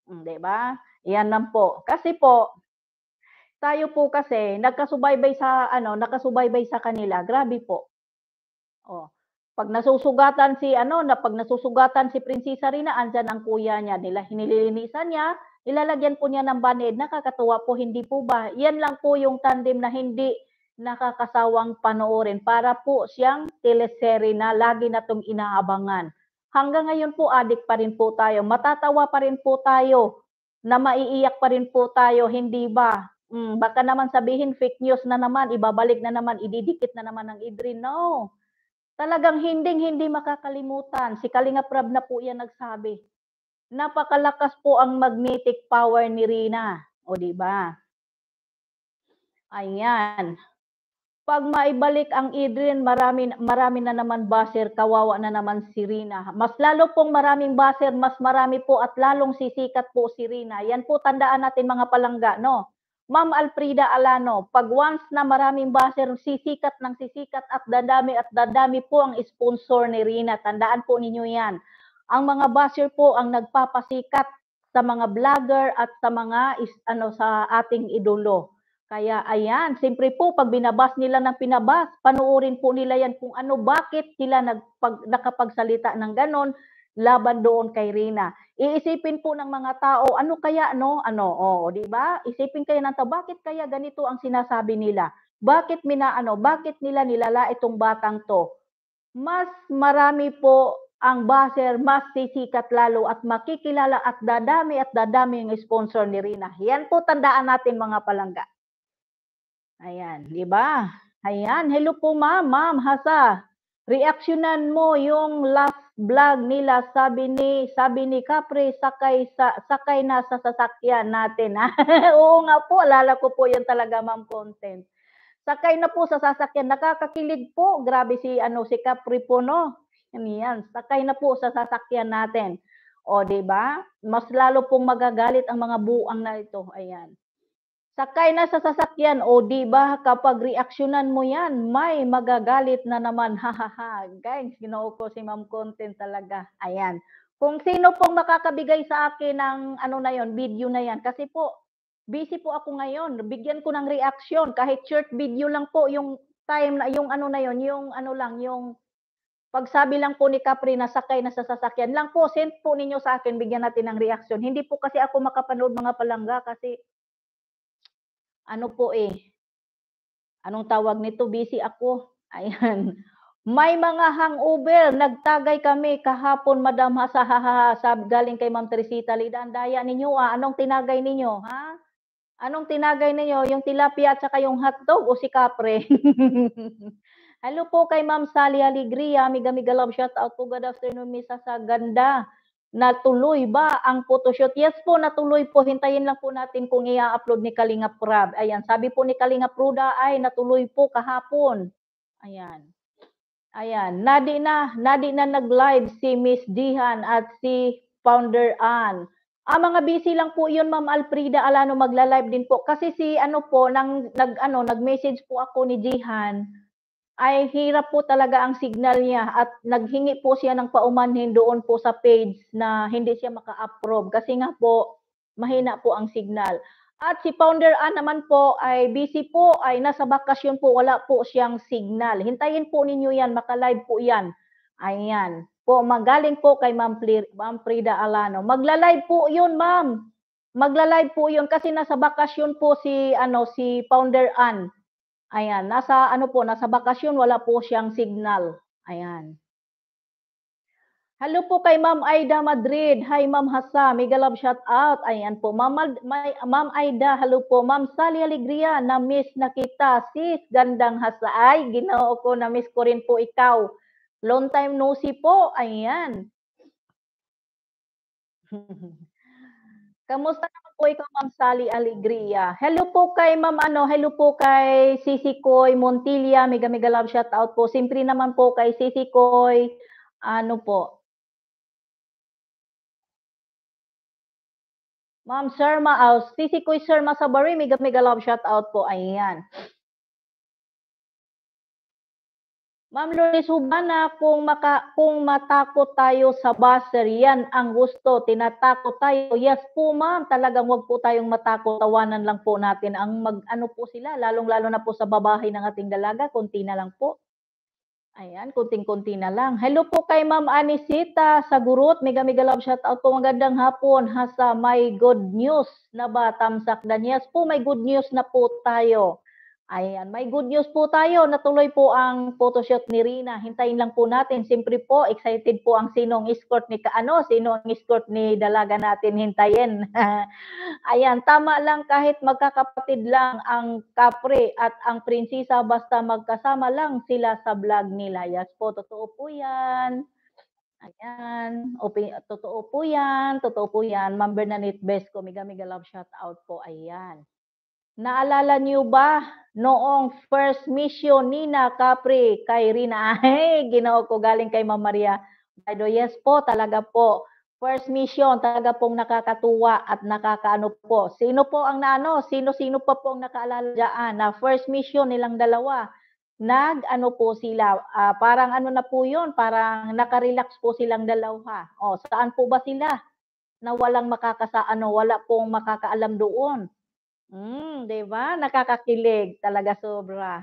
Hmm, di ba? Yan lang po. Kasi po, tayo po kasi nagkasubaybay sa ano, nakasubaybay sa kanila. Grabe po. Oh. Pag nasusugatan si ano, na pag nasusugatan si Prinsesa Rina, andyan ang kuya niya nila, hinililinisan niya, ilalagyan po niya ng banid. Nakakatuwa po, hindi po ba? Yan lang po yung tandem na hindi nakakasawang panoorin para po siyang teleserye na lagi na itong inaabangan. Hanggang ngayon po, adik pa rin po tayo. Matatawa pa rin po tayo na maiiyak pa rin po tayo, hindi ba? Mm, baka naman sabihin fake news na naman, ibabalik na naman, ididikit na naman ng idri. No. Talagang hindi hindi makakalimutan. Si Kalinga Prab na po yan nagsabi. Napakalakas po ang magnetic power ni Rina. O di ba? Ayan pag maibalik ang Adrian, marami, marami na naman baser, kawawa na naman si Rina. Mas lalo pong maraming baser, mas marami po at lalong sisikat po si Rina. Yan po tandaan natin mga palangga, no? Ma'am Alfrida Alano, pag once na maraming baser, sisikat ng sisikat at dadami at dadami po ang sponsor ni Rina. Tandaan po ninyo yan. Ang mga baser po ang nagpapasikat sa mga vlogger at sa mga is, ano sa ating idolo. Kaya ayan, siyempre po pag binabas nila ng pinabas, panuorin po nila yan kung ano bakit sila nagpag, nakapagsalita ng ganon laban doon kay Rina. Iisipin po ng mga tao, ano kaya no? Ano? oh, di ba? Isipin kayo ng tao, bakit kaya ganito ang sinasabi nila? Bakit minaano? Bakit nila nilala itong batang to? Mas marami po ang baser, mas sisikat lalo at makikilala at dadami at dadami ang sponsor ni Rina. Yan po tandaan natin mga palangga. Ayan, di ba? Ayan, hello po ma'am, ma'am Hasa. Reaksyonan mo yung last vlog nila sabi ni sabi ni Capre sakay sa, sakay na sa sasakyan natin. ha. Oo nga po, alala ko po 'yan talaga ma'am content. Sakay na po sa sasakyan, nakakakilig po. Grabe si ano si Capre po no. Yan, sakay na po sa sasakyan natin. O, di ba? Mas lalo pong magagalit ang mga buang na ito. Ayan. Sakay na sa sasakyan o di ba kapag reaksyonan mo yan, may magagalit na naman. Hahaha. Guys, ginoo ko si Ma'am Content talaga. Ayan. Kung sino pong makakabigay sa akin ng ano na yon, video na yan. Kasi po, busy po ako ngayon. Bigyan ko ng reaksyon. Kahit short video lang po yung time na, yung ano na yon, yung ano lang, yung Pagsabi lang po ni Capri na sakay na sa sasakyan lang po, send po ninyo sa akin, bigyan natin ng reaksyon. Hindi po kasi ako makapanood mga palangga kasi ano po eh, anong tawag nito, busy ako. Ayan. May mga hangover, nagtagay kami kahapon, Madam Hasa, sab, galing kay Ma'am Teresita Lidan, daya ninyo ah, anong tinagay ninyo, ha? Anong tinagay ninyo, yung tilapia at saka yung hotdog o si Capre? Hello po kay Ma'am Sally Alegria, Miga Miga Love, shout out po, good afternoon, Misa, sa ganda Natuloy ba ang photoshoot? Yes po, natuloy po. Hintayin lang po natin kung i-upload ni Kalinga Prab. Ayan, sabi po ni Kalinga Pruda ay natuloy po kahapon. Ayan. Ayan, nadi na, nadi na nag-live si Miss Dihan at si Founder Ann. Ah, mga busy lang po 'yun, Ma'am Alfrida Alano magla-live din po kasi si ano po nang nag ano, nag-message po ako ni Jihan ay hirap po talaga ang signal niya at naghingi po siya ng paumanhin doon po sa page na hindi siya maka-approve kasi nga po mahina po ang signal. At si Founder Ann naman po ay busy po, ay nasa bakasyon po, wala po siyang signal. Hintayin po ninyo yan, makalive po yan. Ayan. Po, magaling po kay Ma'am, Frida Alano. Maglalive po yun, Ma'am. Maglalive po yun kasi nasa bakasyon po si, ano, si Founder Ann. Ayan, nasa ano po, nasa bakasyon, wala po siyang signal. Ayan. Hello po kay Ma'am Aida Madrid. Hi Ma'am Hasa, mega love shout out. Ayan po, Ma'am Ma'am Aida, hello po. Ma'am Sally Alegria, na miss na kita. Sis, gandang Hasa. Ay, ginoo ko, na miss ko rin po ikaw. Long time no see po. Ayan. Kamusta Koy ka, Ma'am Sally Alegria. Hello po kay Ma'am ano, hello po kay Sisi Koy Montilla, mega mega love shout out po. Siyempre naman po kay Sisi Koy. Ano po? Ma'am Sharma, oh, Sisi Koy Sharma Sabari, mega mega love shout out po. Ayan. Ma'am Lourdes na kung, maka, kung matakot tayo sa buzzer, yan ang gusto. Tinatakot tayo. Yes po ma'am, talagang wag po tayong matakot. Tawanan lang po natin ang mag, ano po sila, lalong-lalo na po sa babae ng ating dalaga, konti na lang po. Ayan, kunting-kunti na lang. Hello po kay Ma'am Anisita sa Gurut. Mega mega love shout out po. Magandang hapon. Hasa, may good news na ba? Tamsak dan. po, may good news na po tayo. Ayan, may good news po tayo. Natuloy po ang photoshoot ni Rina. Hintayin lang po natin. Siyempre po, excited po ang sinong escort ni Kaano, sinong ang escort ni dalaga natin hintayin. Ayan, tama lang kahit magkakapatid lang ang kapre at ang prinsesa basta magkasama lang sila sa vlog ni Yes po, totoo po 'yan. Ayan, open, totoo po 'yan, totoo po 'yan. Ma'am Bernadette Besco, mega mega love shout out po. Ayan. Naalala niyo ba noong first mission ni na Capri kay Rina? Ay, ginoo ko galing kay Mama Maria. Baydo, yes po, talaga po. First mission, talaga pong nakakatuwa at nakakaano po. Sino po ang naano? Sino-sino pa po ang nakaalala na first mission nilang dalawa? Nag-ano po sila? Uh, parang ano na po yun? Parang nakarelax po silang dalawa. O, saan po ba sila? Na walang makakasaano, wala pong makakaalam doon. Mm, 'di ba? Nakakakilig talaga sobra.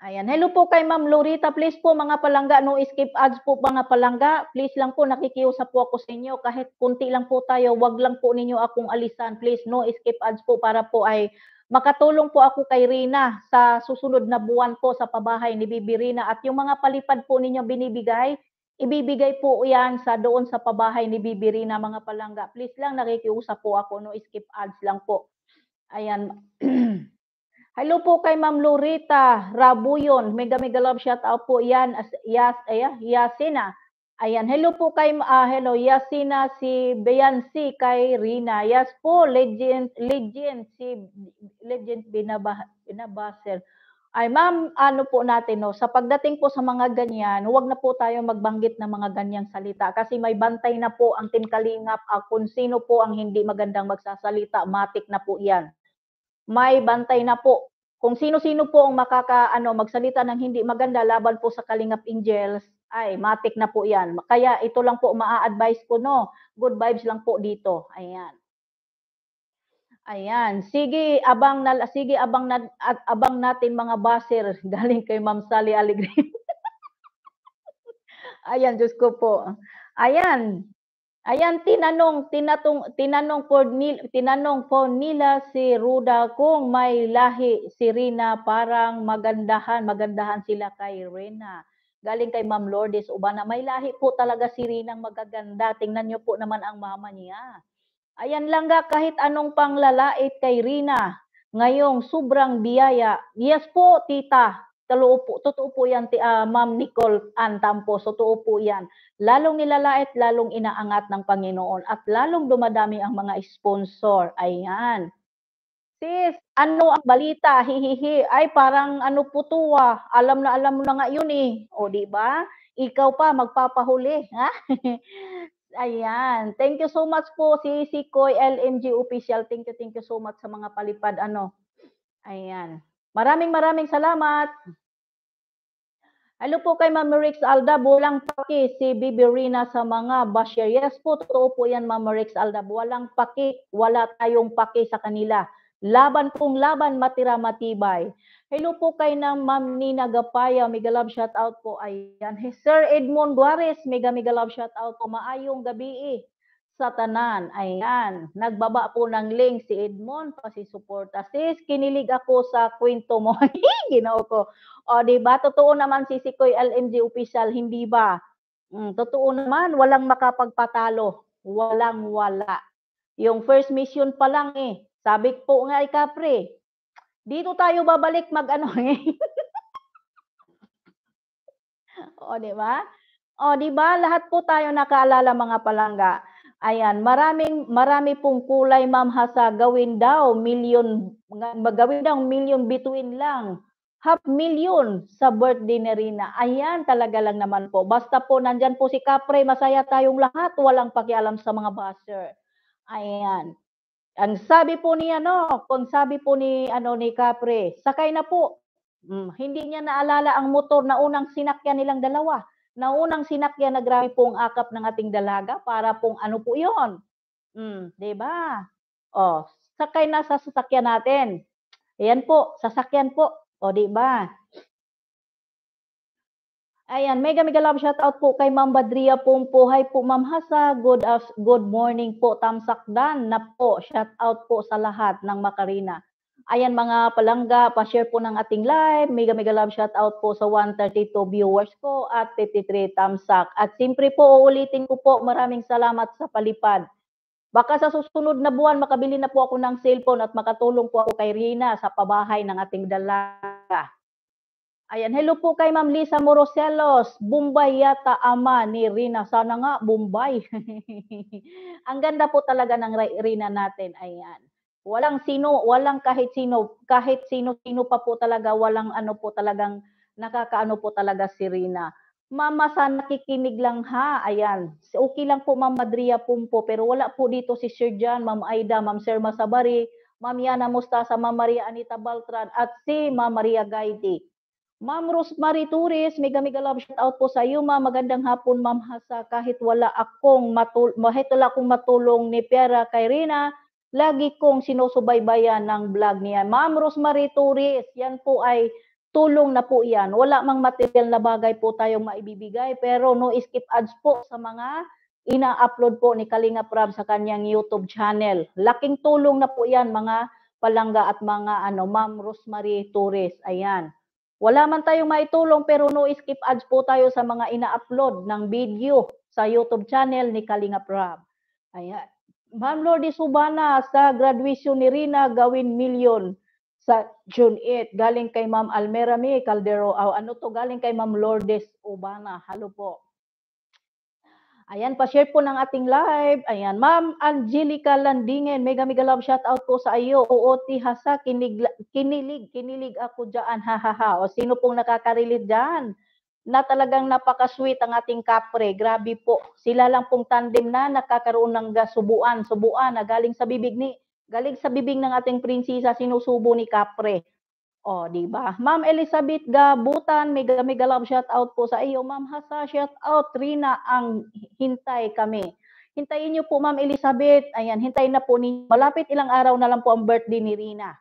Ayan. Hello po kay Ma'am Lorita. Please po mga palangga, no escape ads po mga palangga. Please lang po, nakikiusap po ako sa inyo. Kahit konti lang po tayo, wag lang po ninyo akong alisan. Please, no escape ads po para po ay makatulong po ako kay Rina sa susunod na buwan po sa pabahay ni Bibi Rina. At yung mga palipad po ninyo binibigay, Ibibigay po yan sa doon sa pabahay ni Bibiri na mga palangga. Please lang, nakikiusap po ako. No, skip ads lang po. Ayan. Hello po kay Ma'am Lorita Rabuyon. Mega mega love shout out po yan. As, yas, ayan, Yasina. Ayan. Hello po kay uh, hello Yasina si Beyansi kay Rina. Yes po, legend legend si legend Binabasel ay ma'am, ano po natin no, sa pagdating po sa mga ganyan, huwag na po tayo magbanggit ng mga ganyang salita kasi may bantay na po ang Team Kalingap uh, kung sino po ang hindi magandang magsasalita, matik na po 'yan. May bantay na po kung sino-sino po ang makaka ano magsalita ng hindi maganda laban po sa Kalingap Angels, ay matik na po 'yan. Kaya ito lang po maa-advise ko no, good vibes lang po dito. Ayan. Ayan, sige abang na sige abang na, abang natin mga baser galing kay Ma'am Sally Alegre. Ayan, Diyos ko po. Ayan. Ayan tinanong tinatong tinanong po nil, tinanong po nila si Ruda kung may lahi si Rina parang magandahan, magandahan sila kay Rina. Galing kay Ma'am Lourdes Ubana, may lahi po talaga si Rina magaganda. Tingnan niyo po naman ang mama niya. Ayan lang ga kahit anong panglalait eh, kay Rina. Ngayong sobrang biyaya. Yes po, tita. Totoo po, totoo po yan, uh, Ma'am Nicole Antampo. Totoo po yan. Lalong nilalait, lalong inaangat ng Panginoon at lalong dumadami ang mga sponsor. Ayan. Sis, ano ang balita? Hihihi. Ay, parang ano po to ah. Alam na alam mo na nga yun eh. O, di ba? Ikaw pa, magpapahuli. Ha? Ayan. Thank you so much po si Sikoy LMG official. Thank you, thank you so much sa mga palipad ano. Ayan. Maraming maraming salamat. Hello po kay Ma'am Rex Alda, bulang paki si Bibi Rina sa mga basher. Yes po, totoo po yan Ma'am Rex Alda, Walang paki, wala tayong paki sa kanila. Laban pong laban, matira matibay. Hello po kay na Ma'am Nina Gapaya, mega love shout out po. Ayan. Hey, Sir Edmond Guares, mega mega love shout out po. Maayong gabi eh. sa tanan. Ayan. Nagbaba po ng link si Edmond support Sis, kinilig ako sa kwento mo. Ginaw ko. O, di ba? Totoo naman si Sikoy LMG official, hindi ba? Mm, totoo naman, walang makapagpatalo. Walang wala. Yung first mission pa lang eh sabi po nga ay Kapre, dito tayo babalik mag ano eh. o, di ba? O, di ba? Lahat po tayo nakaalala mga palangga. Ayan, maraming marami pong kulay ma'am hasa gawin daw million magawin daw million between lang. Half million sa birthday ni Rina. Ayan, talaga lang naman po. Basta po nandyan po si Kapre, masaya tayong lahat, walang pakialam sa mga buzzer. Ayan. Ang sabi po ni ano, kung sabi po ni ano ni Capre, sakay na po. Hmm, hindi niya naalala ang motor na unang sinakyan nilang dalawa. Na unang sinakyan na grabe pong akap ng ating dalaga para pong ano po 'yon. Hmm, 'di ba? Oh, sakay na sa sasakyan natin. Ayan po, sasakyan po. O, di ba? Ayan, mega mega love shout out po kay Ma'am Badria Pumpo. Hi po Ma'am Hasa. Good uh, good morning po Tamsakdan na po. Shout out po sa lahat ng Makarina. Ayan mga palangga, pa-share po ng ating live. Mega mega love shout out po sa 132 viewers ko at 33 Tamsak. At siyempre po uulitin ko po, maraming salamat sa palipad. Baka sa susunod na buwan makabili na po ako ng cellphone at makatulong po ako kay Rina sa pabahay ng ating dalaga. Ayan, hello po kay Ma'am Lisa Morocelos. Bombay yata ama ni Rina. Sana nga, Bombay. Ang ganda po talaga ng Rina natin. Ayan. Walang sino, walang kahit sino, kahit sino-sino pa po talaga, walang ano po talagang, nakakaano po talaga si Rina. Mama, sana nakikinig lang ha. Ayan. Okay lang po, Ma'am Madria Pumpo. Pero wala po dito si Sir John, Ma'am Aida, Ma'am Sir Masabari, Ma'am Yana Mustasa, Ma'am Maria Anita Baltran, at si Ma'am Maria Gaiti. Ma'am Rosemary Torres, mega mega love shout out po sa iyo ma'am. Magandang hapon ma'am Hasa kahit wala akong matul kahit wala akong matulong ni Piera kay Rina, lagi kong sinusubaybayan ng vlog niya. Ma'am Rosemary Torres, yan po ay tulong na po yan. Wala mang material na bagay po tayong maibibigay pero no skip ads po sa mga ina-upload po ni Kalinga Prab sa kanyang YouTube channel. Laking tulong na po yan mga palangga at mga ano, Ma'am Rosemary Torres. Ayan. Wala man tayong maitulong pero no skip ads po tayo sa mga ina-upload ng video sa YouTube channel ni Kalinga Prab. Ayan. Ma'am Lordy Subana, sa graduation ni Rina, gawin million sa June 8. Galing kay Ma'am Almera May Caldero. Oh, ano to? Galing kay Ma'am Lourdes Ubana. Halo po. Ayan, pa-share po ng ating live. Ayan, Ma'am Angelica Landingen, mega mega love shout out po sa iyo. OOT hasa, kinig, kinilig, kinilig ako diyan. Ha ha ha. O sino pong nakakarilig diyan? Na talagang napaka-sweet ang ating kapre. Grabe po. Sila lang pong tandem na nakakaroon ng subuan, subuan na galing sa bibig ni galing sa bibig ng ating prinsesa sinusubo ni kapre. O, oh, di ba? Ma'am Elizabeth Gabutan, mega mega love shout out po sa iyo. Ma'am Hasa, shout out. Rina, ang hintay kami. Hintayin niyo po, Ma'am Elizabeth. Ayan, hintayin na po ninyo. Malapit ilang araw na lang po ang birthday ni Rina.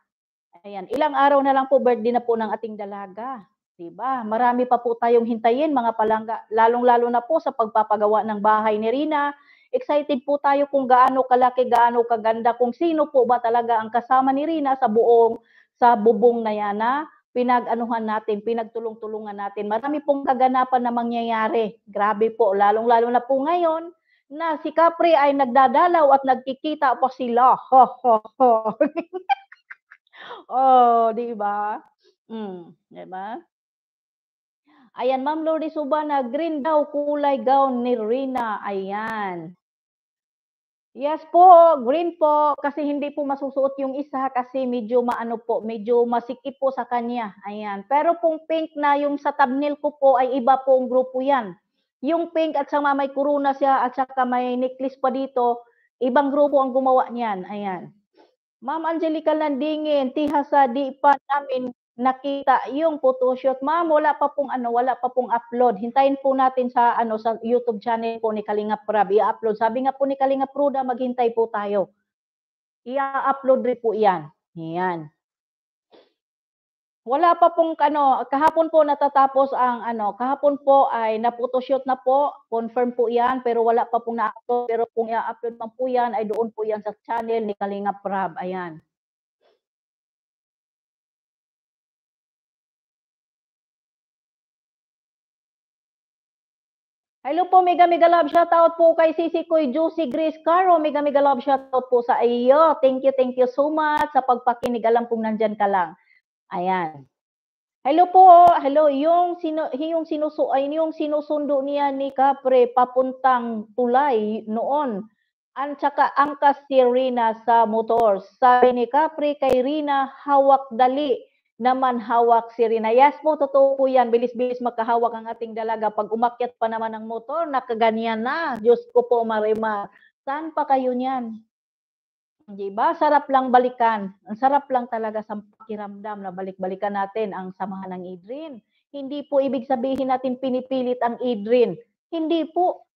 Ayan, ilang araw na lang po birthday na po ng ating dalaga. Di ba? Marami pa po tayong hintayin, mga palangga. Lalong-lalo na po sa pagpapagawa ng bahay ni Rina. Excited po tayo kung gaano kalaki, gaano kaganda, kung sino po ba talaga ang kasama ni Rina sa buong sa bubong na yan na pinag-anuhan natin, pinagtulong-tulungan natin. Marami pong kaganapan na mangyayari. Grabe po, lalong-lalo na po ngayon na si Capri ay nagdadalaw at nagkikita po sila. oh, di ba? Mm, di ba? Ayan, Ma'am Lori Suba na green daw kulay gown ni Rina. Ayan. Yes po, green po kasi hindi po masusuot yung isa kasi medyo maano po, medyo masikip po sa kanya. Ayan. Pero pong pink na yung sa thumbnail ko po ay iba po pong grupo 'yan. Yung pink at saka may corona siya at saka may necklace pa dito, ibang grupo ang gumawa niyan. Ayan. Ma'am Angelica Landingin, tiha sa di pa namin nakita yung photo shoot. Ma'am, wala pa pong ano, wala pa pong upload. Hintayin po natin sa ano sa YouTube channel po ni Kalinga Prab i-upload. Sabi nga po ni Kalinga Pruda, maghintay po tayo. I-upload rin po 'yan. Yan. Wala pa pong ano, kahapon po natatapos ang ano, kahapon po ay na photoshoot na po, confirm po 'yan, pero wala pa pong na-upload, pero kung i-upload man po 'yan ay doon po 'yan sa channel ni Kalinga Prab. Ayan. Hello po, Mega Mega Love. Shout out po kay Sisi Koy, Juicy Grace Caro. Mega Mega Love, shout out po sa iyo. Thank you, thank you so much sa pagpakinig. Alam kong nandyan ka lang. Ayan. Hello po, hello. Yung, sino, yung, sinuso, ay, yung sinusundo niya ni Capre papuntang tulay noon. Ang tsaka angkas si Rina sa motor. Sabi ni Capre kay Rina, hawak dali naman hawak si Rina. Yes po, totoo po yan. Bilis-bilis magkahawak ang ating dalaga. Pag umakyat pa naman ang motor, nakaganyan na. Diyos ko po, Marimar. Saan pa kayo niyan? Hindi ba? Sarap lang balikan. Ang sarap lang talaga sa pakiramdam na balik-balikan natin ang samahan ng Idrin. Hindi po ibig sabihin natin pinipilit ang Idrin. Hindi po.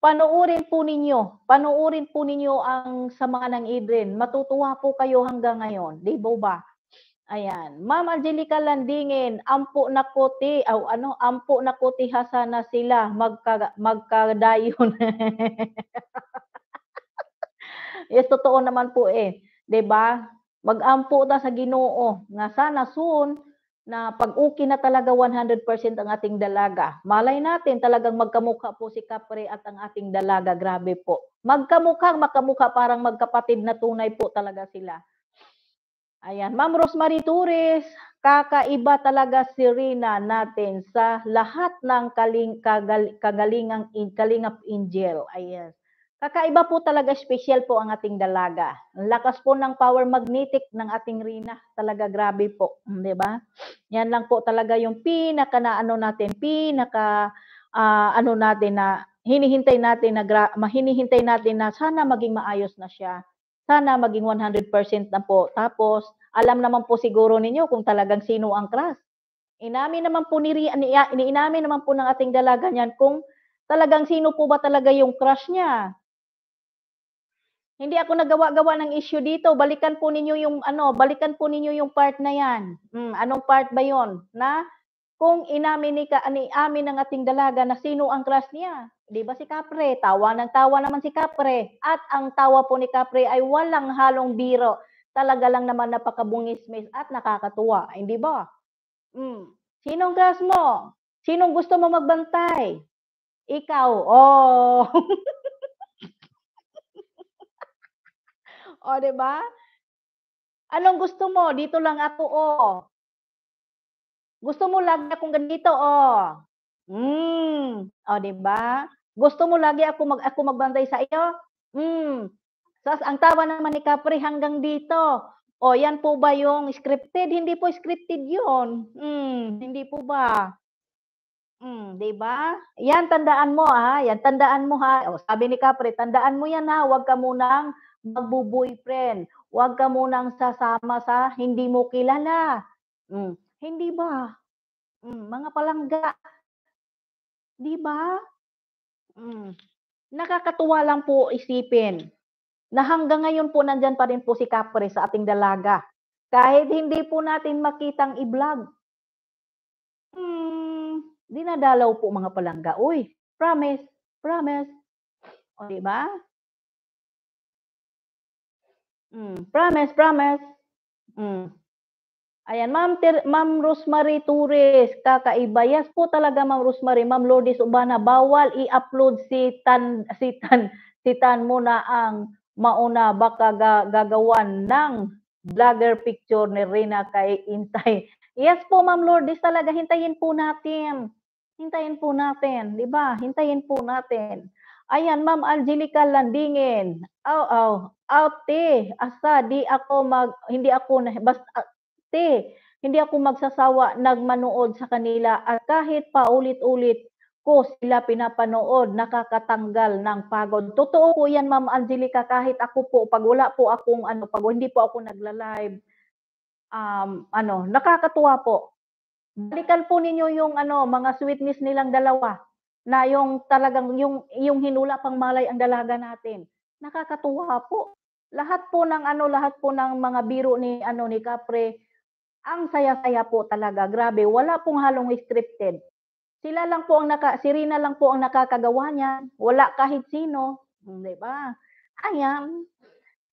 Panoorin po ninyo. Panoorin po ninyo ang samahan ng Idrin. Matutuwa po kayo hanggang ngayon. Di ba ba? Ayan. Ma'am Angelica Landingin, ampo na koti, o ano, ampo na koti hasana sila, magka, magkadayon. yes, totoo naman po eh. ba? Diba? Mag-ampo ta sa ginoo, nga sana soon, na pag-uki na talaga 100% ang ating dalaga. Malay natin talagang magkamukha po si Kapre at ang ating dalaga. Grabe po. Magkamukha, makamukha, parang magkapatid na tunay po talaga sila. Ayan, Ma'am Rosemary Torres, kakaiba talaga si Rina natin sa lahat ng kaling, kagal, kagalingang in, kalingap angel. Ayan. Kakaiba po talaga, special po ang ating dalaga. Ang lakas po ng power magnetic ng ating Rina. Talaga grabe po, di ba? Yan lang po talaga yung pinaka na ano natin, pinaka uh, ano natin na hinihintay natin na gra- hinihintay natin na sana maging maayos na siya sana maging 100% na po. Tapos, alam naman po siguro ninyo kung talagang sino ang crush. Inamin naman po ni iniinamin ah, naman po ng ating dalaga niyan kung talagang sino po ba talaga yung crush niya. Hindi ako nagawa-gawa ng issue dito. Balikan po ninyo yung ano, balikan po ninyo yung part na 'yan. Hmm, anong part ba 'yon? Na kung inamin ni ka, amin ng ating dalaga na sino ang crush niya. Di ba si Capre? Tawa ng tawa naman si Capre. At ang tawa po ni Capre ay walang halong biro. Talaga lang naman napakabungismis at nakakatuwa. Hindi ba? Mm. Sinong crush mo? Sinong gusto mo magbantay? Ikaw. Oh. o, oh, di ba? Anong gusto mo? Dito lang ako, oh. Gusto mo lagi akong ganito, oh. Mm. oh, di ba? Gusto mo lagi ako mag ako magbantay sa iyo? Mm. Sas ang tawa naman ni Capri hanggang dito. O, oh, yan po ba yung scripted? Hindi po scripted 'yon. Mm, hindi po ba? Mm, di ba? Yan, tandaan mo ha. Ah. Yan, tandaan mo ha. Oh, sabi ni Capri, tandaan mo yan ha. Huwag ka munang magbo-boyfriend. Huwag ka munang sasama sa hindi mo kilala. Mm. Hindi ba? Mm, mga palangga. 'Di ba? Mm. Nakakatuwa lang po isipin na hanggang ngayon po nandyan pa rin po si Capre sa ating dalaga. Kahit hindi po natin makitang i-vlog. Hmm, dinadalaw po mga palangga. Uy, promise, promise. O, di ba? Hmm, promise, promise. Hmm. Ayan, Ma'am, Ter- Ma'am Rosemary Torres, kakaiba. Yes po talaga, Ma'am Rosemary. Ma'am Lourdes Ubana, bawal i-upload si Tan, si Tan, si Tan muna ang mauna baka ga- gagawan ng vlogger picture ni Rina kay Intay. Yes po, Ma'am Lourdes, talaga, hintayin po natin. Hintayin po natin, di ba? Hintayin po natin. Ayan, Ma'am Angelica Landingen. Aw, aw, ate, asa, di ako mag, hindi ako, basta, Duterte. Hindi ako magsasawa nagmanood sa kanila at kahit paulit-ulit ko sila pinapanood, nakakatanggal ng pagod. Totoo po yan, Ma'am Angelica, kahit ako po, pag wala po akong, ano, pag hindi po ako nagla-live, um, ano, nakakatuwa po. Balikan po ninyo yung ano, mga sweetness nilang dalawa na yung talagang yung yung hinula pang malay ang dalaga natin. Nakakatuwa po. Lahat po ng ano, lahat po ng mga biro ni ano ni Kapre, ang saya-saya po talaga, grabe, wala pong halong scripted. Sila lang po ang naka, si Rina lang po ang nakakagawa niyan. Wala kahit sino, Hindi ba? Ayan.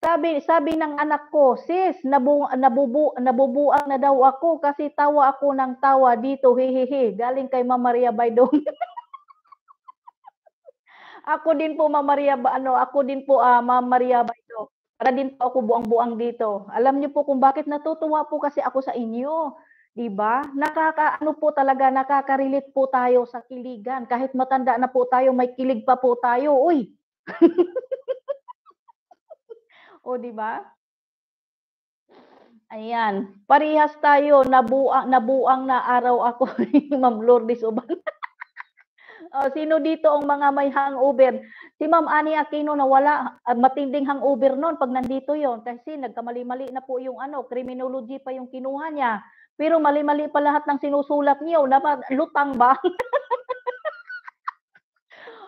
Sabi, sabi ng anak ko, sis, nabu, nabubu, nabubuang na daw ako kasi tawa ako ng tawa dito, hihihi, galing kay Mama Maria Baydong. ako din po Mama Maria, ano, ako din po uh, Mama Maria Baydong para din po ako buang-buang dito. Alam niyo po kung bakit natutuwa po kasi ako sa inyo. 'Di ba? Nakakaano po talaga, nakaka-relate po tayo sa kiligan. Kahit matanda na po tayo, may kilig pa po tayo. Uy. o 'di ba? Ayan, parehas tayo, nabuang, nabuang na araw ako ni Ma'am Lourdes Uban. Uh, sino dito ang mga may hangover? Si Ma'am Ani Aquino na wala uh, matinding hangover noon pag nandito yon kasi nagkamali-mali na po yung ano, criminology pa yung kinuha niya. Pero mali-mali pa lahat ng sinusulat niyo. Dapat lutang ba?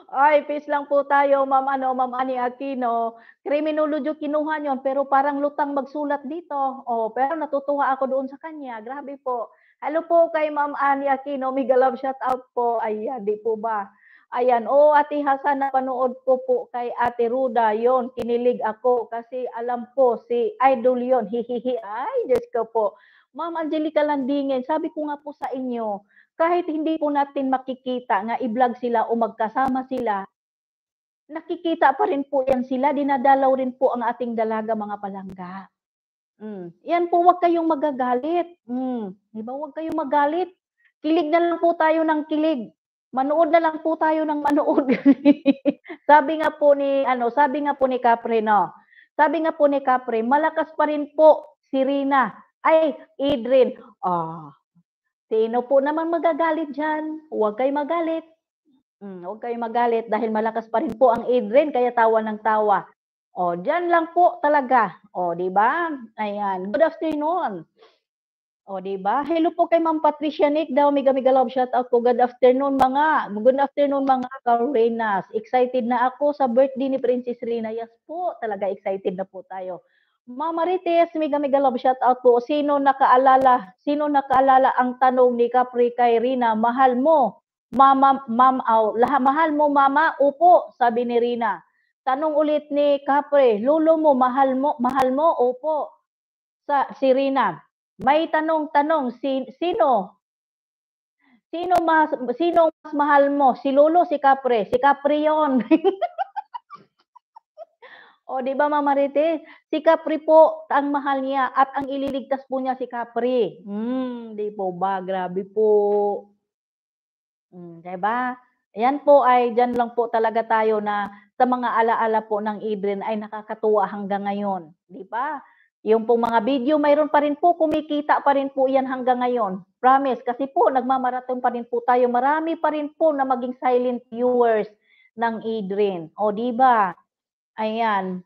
Ay, peace lang po tayo, Ma'am ano, Ma'am Ani Aquino. Criminology kinuha niyon, pero parang lutang magsulat dito. Oh, pero natutuwa ako doon sa kanya. Grabe po. Hello po kay Ma'am Annie Aquino. Migalab shout out po. Ayan, di po ba? Ayan, o oh, Ate Hasan, napanood ko po kay Ate Ruda yon kinilig ako kasi alam po si Idol yon hihihi, ay, Diyos ko po. Ma'am Angelica Landingen, sabi ko nga po sa inyo, kahit hindi po natin makikita nga i-vlog sila o magkasama sila, nakikita pa rin po yan sila, dinadalaw rin po ang ating dalaga mga palangga. Mm. Yan po, huwag kayong magagalit. Mm. Di ba? Huwag kayong magalit. Kilig na lang po tayo ng kilig. Manood na lang po tayo ng manood. sabi nga po ni ano, sabi nga po ni Capre no. Sabi nga po ni Capre, malakas pa rin po si Rina. Ay, Adrian. Ah. Oh, sino po naman magagalit diyan? Huwag kayong magalit. Mm, huwag kayong magalit dahil malakas pa rin po ang Adrian kaya tawa ng tawa. O, diyan lang po talaga. O, di ba? Ayan. Good afternoon. O, di ba? Hello po kay Ma'am Patricia Nick daw. Mega mega love shout out po. Good afternoon mga. Good afternoon mga Karenas. Excited na ako sa birthday ni Princess Rina. Yes po, talaga excited na po tayo. Mama Rites, mega mega love shout out po. Sino nakaalala? Sino nakaalala ang tanong ni Capri kay Rina? Mahal mo, Mama, Ma'am, oh, mahal mo mama, upo, sabi ni Rina. Tanong ulit ni Kapre, lolo mo, mahal mo, mahal mo? Opo. Sa si Rina, may tanong-tanong, si, sino? Sino mas, sino mas mahal mo? Si lolo, si Kapre? Si Kapre yon. o, di ba, Mama Rite? Si Kapre po ang mahal niya at ang ililigtas po niya si Kapre. Hmm, di po ba? Grabe po. Hmm, di ba? Yan po ay dyan lang po talaga tayo na sa mga alaala po ng Adrian ay nakakatuwa hanggang ngayon, di ba? Yung pong mga video, mayroon pa rin po, kumikita pa rin po yan hanggang ngayon. Promise, kasi po, nagmamaraton pa rin po tayo. Marami pa rin po na maging silent viewers ng Adrian. O, di ba? Ayan.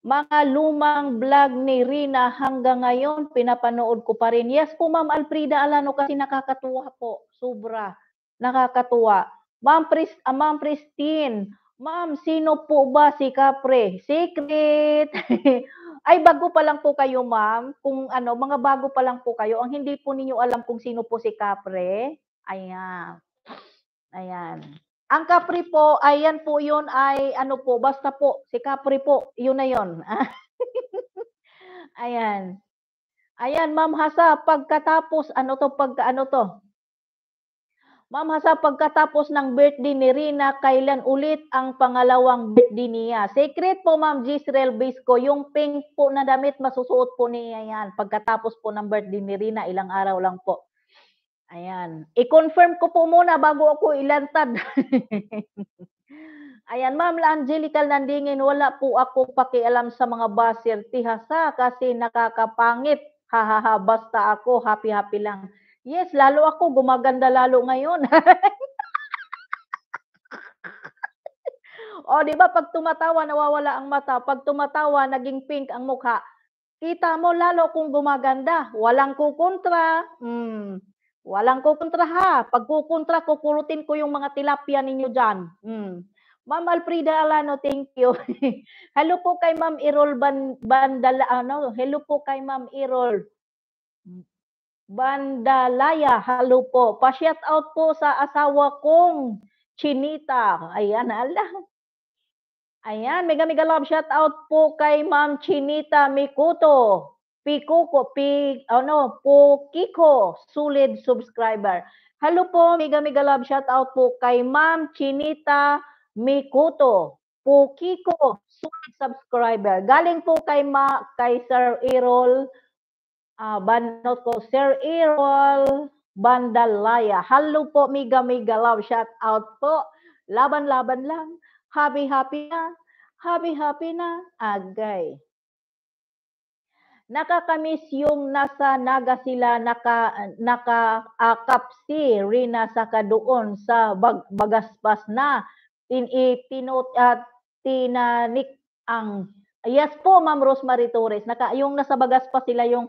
Mga lumang vlog ni Rina hanggang ngayon, pinapanood ko pa rin. Yes po, Ma'am Alfrida Alano, kasi nakakatuwa po. Sobra. Nakakatuwa. Ma'am, Pris, uh, Ma'am Pristine, Ma'am, sino po ba si Kapre? Secret! Ay, bago pa lang po kayo, ma'am. Kung ano, mga bago pa lang po kayo. Ang hindi po ninyo alam kung sino po si Kapre. Ayan. Ayan. Ang Kapre po, ayan po yun ay ano po, basta po, si Kapre po, yun na yun. ayan. Ayan, Ma'am Hasa, pagkatapos, ano to, pagka ano to, Ma'am Hasa, pagkatapos ng birthday ni Rina, kailan ulit ang pangalawang birthday niya? Secret po, Ma'am Gisrel Bisco, yung pink po na damit, masusuot po niya yan. Pagkatapos po ng birthday ni Rina, ilang araw lang po. Ayan. I-confirm ko po muna bago ako ilantad. Ayan, Ma'am Angelical Nandingin, wala po ako pakialam sa mga baser tihasa kasi nakakapangit. Hahaha, basta ako, happy-happy lang. Yes, lalo ako. Gumaganda lalo ngayon. o, di ba? Pag tumatawa, nawawala ang mata. Pag tumatawa, naging pink ang mukha. Kita mo lalo kung gumaganda. Walang kukontra. Mm. Walang kukontra ha. Pag kukontra, kukulutin ko yung mga tilapia ninyo dyan. Mm. Ma'am Alfreda Alano, thank you. hello po kay Ma'am Irol Bandala, ano, hello po kay Ma'am Irol Bandalaya. Hello po. Pa-shout out po sa asawa kong Chinita. Ayan, ala. Ayan, mega mega love shout out po kay Ma'am Chinita Mikuto. Piko ko, Pig, ano, oh Pukiko, solid subscriber. Hello po, mega mega love shout out po kay Ma'am Chinita Mikuto. Pukiko, solid subscriber. Galing po kay Ma, kay Sir Errol uh, ah, banot ko, Sir Errol Bandalaya. Hello po, Mega Mega Love. Shout out po. Laban-laban lang. Happy-happy na. Happy-happy na. Agay. Nakakamiss yung nasa naga sila naka nakaakap si Rina sa kadoon sa bag, bagaspas na tin at uh, tinanik ang Yes po, Ma'am Rosemary Torres. Naka, yung nasa bagas pa sila yung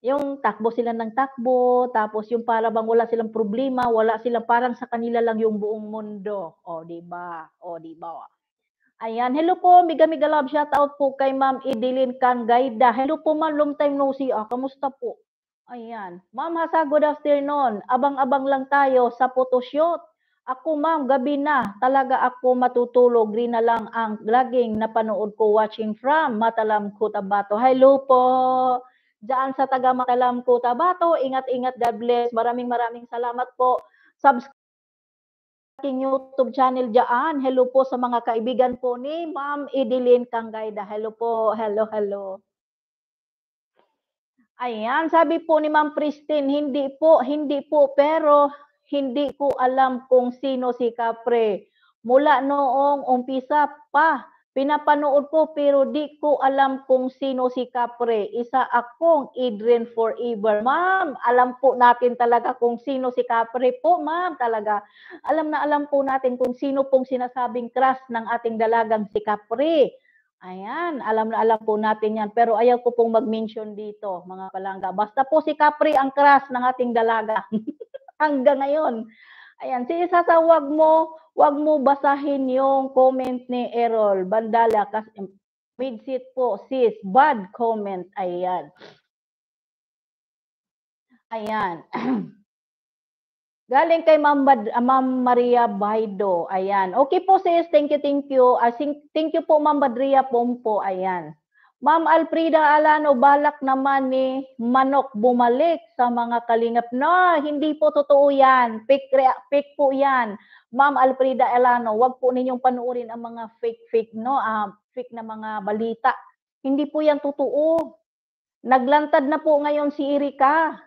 yung takbo sila ng takbo, tapos yung para bang wala silang problema, wala silang parang sa kanila lang yung buong mundo. O, di ba? O, di ba? Ayan, hello po, Miga Miga Love, shout out po kay Ma'am Idilin Kanggaida. Hello po ma'am, long time no see. Ah, kamusta po? Ayan. Ma'am Hasa, good afternoon. Abang-abang lang tayo sa photoshoot. Ako ma'am, gabi na. Talaga ako matutulog. rin na lang ang laging napanood ko watching from Matalam Cotabato. Hello po. Diyan sa taga Matalam ko, Tabato. Ingat-ingat, God bless. Maraming maraming salamat po. Subscribe aking YouTube channel diyan. Hello po sa mga kaibigan po ni Ma'am Idilin Kangayda. Hello po. Hello, hello. Ayan, sabi po ni Ma'am Pristine, hindi po, hindi po, pero hindi ko alam kung sino si Kapre. Mula noong umpisa pa, Pinapanood ko pero di ko alam kung sino si Capre. Isa akong Adrian Forever. Ma'am, alam po natin talaga kung sino si Capre po, ma'am, talaga. Alam na alam po natin kung sino pong sinasabing crush ng ating dalagang si Capre. Ayan, alam na alam po natin yan. Pero ayaw ko pong mag-mention dito, mga palangga. Basta po si Capri ang crush ng ating dalaga. Hanggang ngayon. Ayan, si isa sa wag mo, Huwag mo basahin yung comment ni Errol Bandala kasi midsit po sis, bad comment. Ayan. Ayan. Galing kay Ma'am ah, Ma Maria Baido. Ayan. Okay po sis, thank you, thank you. Uh, thank you po Ma'am Badria Pompo. Ayan. Ma'am Alfrida Alano, balak naman ni Manok bumalik sa mga kalingap. No, hindi po totoo yan. Fake, fake po yan. Ma'am Alfreda Elano, wag po ninyong panuorin ang mga fake-fake no, uh, fake na mga balita. Hindi po 'yan totoo. Naglantad na po ngayon si Erika.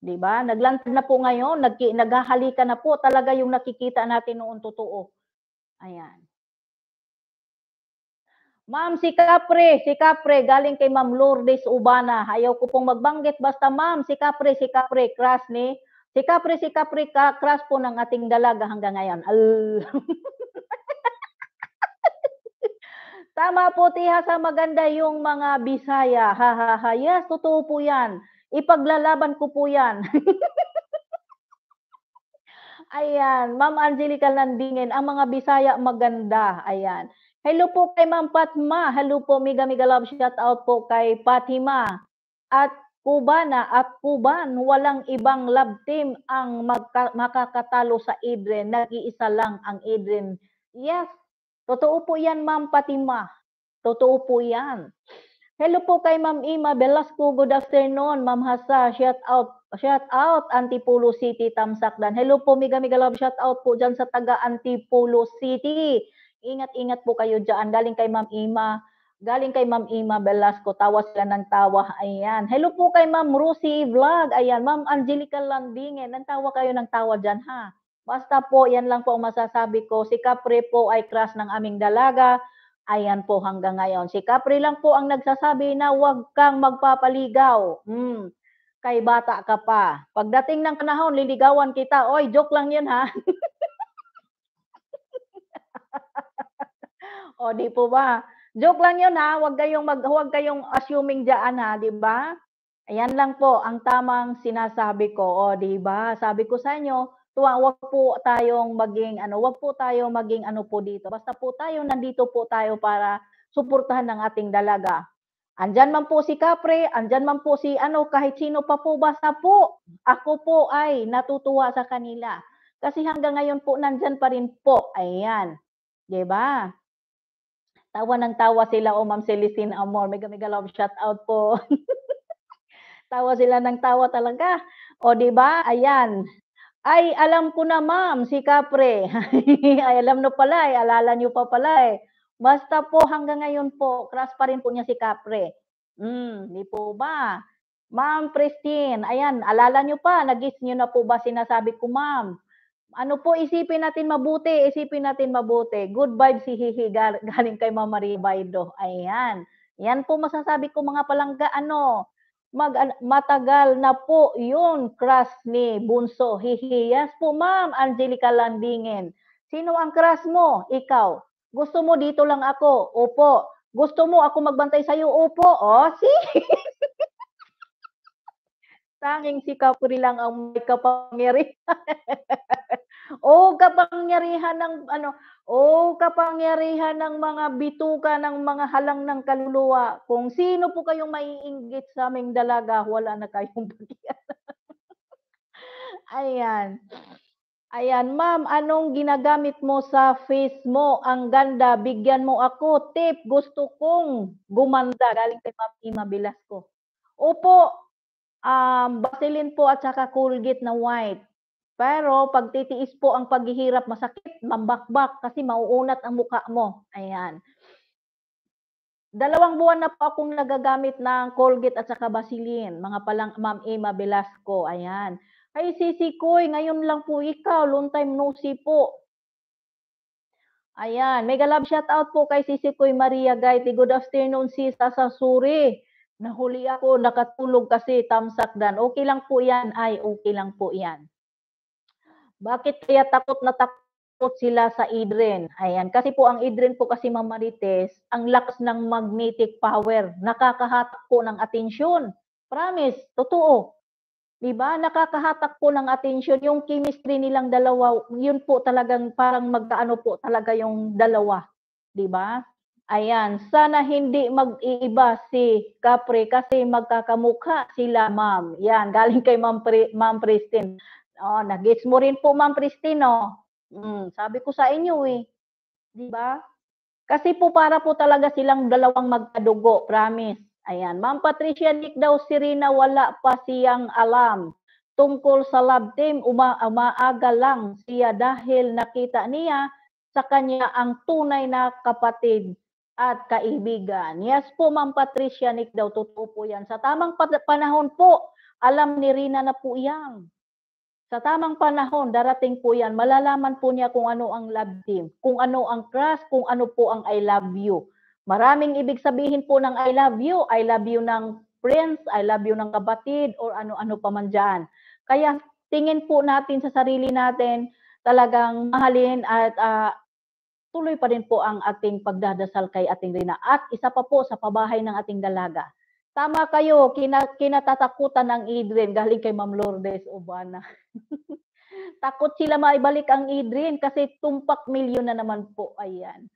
'Di ba? Naglantad na po ngayon, nag naghahalika na po talaga yung nakikita natin noon totoo. Ayan. Ma'am, si Capre, si Capre, galing kay Ma'am Lourdes Ubana. Ayaw ko pong magbanggit, basta ma'am, si Capre, si Capre, crush ni Si Capri, si Capri, crush po ng ating dalaga hanggang ngayon. Al- Tama po, Tiha, sa maganda yung mga Bisaya. Ha, ha, ha. Yes, totoo po yan. Ipaglalaban ko po yan. Ayan, Ma'am Angelica Landingin, ang mga Bisaya maganda. Ayan. Hello po kay Ma'am Patma. Hello po, Miga Miga Love. Shout out po kay Fatima. At Cubana at Cuban, walang ibang love team ang magka, makakatalo sa Adrian. Nag-iisa lang ang Adrian. Yes, totoo po yan, Ma'am Fatima. Totoo po yan. Hello po kay Ma'am Ima Velasco. Good afternoon, Ma'am Hasa. Shout out, shout out Antipolo City, Tamsakdan. Hello po, Miga Miga Love. Shout out po dyan sa taga Antipolo City. Ingat-ingat po kayo dyan. Galing kay Ma'am Ima. Galing kay Ma'am Ima Velasco, tawa sila ng tawa. Ayan. Hello po kay Ma'am Rosie Vlog. Ayan, Ma'am Angelica Landingen. Nantawa kayo ng tawa dyan ha. Basta po, yan lang po ang masasabi ko. Si Capre po ay crush ng aming dalaga. Ayan po hanggang ngayon. Si Capri lang po ang nagsasabi na huwag kang magpapaligaw. Hmm. Kay bata ka pa. Pagdating ng panahon, liligawan kita. Oy, joke lang yun ha. o di po ba? Joke lang yun ha, huwag kayong, mag, huwag kayong assuming diyan ha, di ba? Ayan lang po ang tamang sinasabi ko, o di ba? Sabi ko sa inyo, tuwa, wag po tayong maging ano, wag po tayo maging ano po dito. Basta po tayo nandito po tayo para suportahan ng ating dalaga. Andiyan man po si Capre, andiyan man po si ano, kahit sino pa po basta po. Ako po ay natutuwa sa kanila. Kasi hanggang ngayon po nandiyan pa rin po. Ayan. 'Di ba? Tawa ng tawa sila o oh, Ma'am Celestine Amor. Mega mega love shout out po. tawa sila ng tawa talaga. O di ba? Ayan. Ay, alam ko na ma'am, si Kapre. ay, alam no pala, eh. alala niyo pa pala eh. Basta po hanggang ngayon po, crush pa rin po niya si Kapre. Mm, di po ba? Ma'am Pristine, ayan, alala niyo pa, nag nagis niyo na po ba sinasabi ko ma'am? ano po, isipin natin mabuti, isipin natin mabuti. Good vibes si Hihi galing kay Mama Ribaydo. Ayan. Yan po masasabi ko mga palangga, ano, mag, matagal na po yun crush ni Bunso Hihi. Yes po, Ma'am Angelica Landingin. Sino ang crush mo? Ikaw. Gusto mo dito lang ako? Opo. Gusto mo ako magbantay sa'yo? Opo. O, oh, see? tanging si Kapuri lang ang may kapangyarihan. o oh, kapangyarihan ng ano, o oh, kapangyarihan ng mga bituka ng mga halang ng kaluluwa. Kung sino po kayong maiinggit sa aming dalaga, wala na kayong bagian. Ayan. Ayan, ma'am, anong ginagamit mo sa face mo? Ang ganda, bigyan mo ako. Tip, gusto kong gumanda. Galing kay Ma'am Ima Velasco. Opo, um, batilin po at saka Colgate na white. Pero pag titiis po ang paghihirap, masakit, mambakbak kasi mauunat ang mukha mo. Ayan. Dalawang buwan na po akong nagagamit ng Colgate at saka Vaseline. Mga palang Ma'am Emma Velasco. Ayan. Ay, sisi koy, eh, ngayon lang po ikaw. Long time no see po. Ayan. Mega love shout out po kay sisi koy eh, Maria Gaiti. Good afternoon sis sa Suri nahuli ako, nakatulog kasi tamsak tamsakdan. Okay lang po yan, ay okay lang po yan. Bakit kaya takot na takot sila sa Idrin? Ayan, kasi po ang Idrin po kasi mamarites, ang lakas ng magnetic power, nakakahatak po ng atensyon. Promise, totoo. 'Di ba? Nakakahatak po ng atensyon yung chemistry nilang dalawa. Yun po talagang parang magkaano po talaga yung dalawa, 'di ba? Ayan, sana hindi mag-iiba si Capri kasi magkakamukha sila, ma'am. Yan, galing kay Ma'am, Pri- ma'am Pristine. Oh, nag-gets mo rin po, Ma'am Pristine, oh. Mm, sabi ko sa inyo, eh. Di ba? Kasi po para po talaga silang dalawang magkadugo, promise. Ayan, Ma'am Patricia Nick daw, si Rina, wala pa siyang alam tungkol sa lab team, uma- umaaga lang siya dahil nakita niya sa kanya ang tunay na kapatid at kaibigan. Yes po, Ma'am Patricia Nick daw, totoo po yan. Sa tamang panahon po, alam ni Rina na po yan. Sa tamang panahon, darating po yan. Malalaman po niya kung ano ang love team, kung ano ang crush, kung ano po ang I love you. Maraming ibig sabihin po ng I love you, I love you ng friends, I love you ng kabatid, or ano-ano pa man dyan. Kaya tingin po natin sa sarili natin, talagang mahalin at uh, tuloy pa rin po ang ating pagdadasal kay ating Rina. At isa pa po sa pabahay ng ating dalaga. Tama kayo, kina, kinatatakutan ng Adrian galing kay Ma'am Lourdes Ubana. Takot sila maibalik ang Adrian kasi tumpak milyon na naman po. Ayan.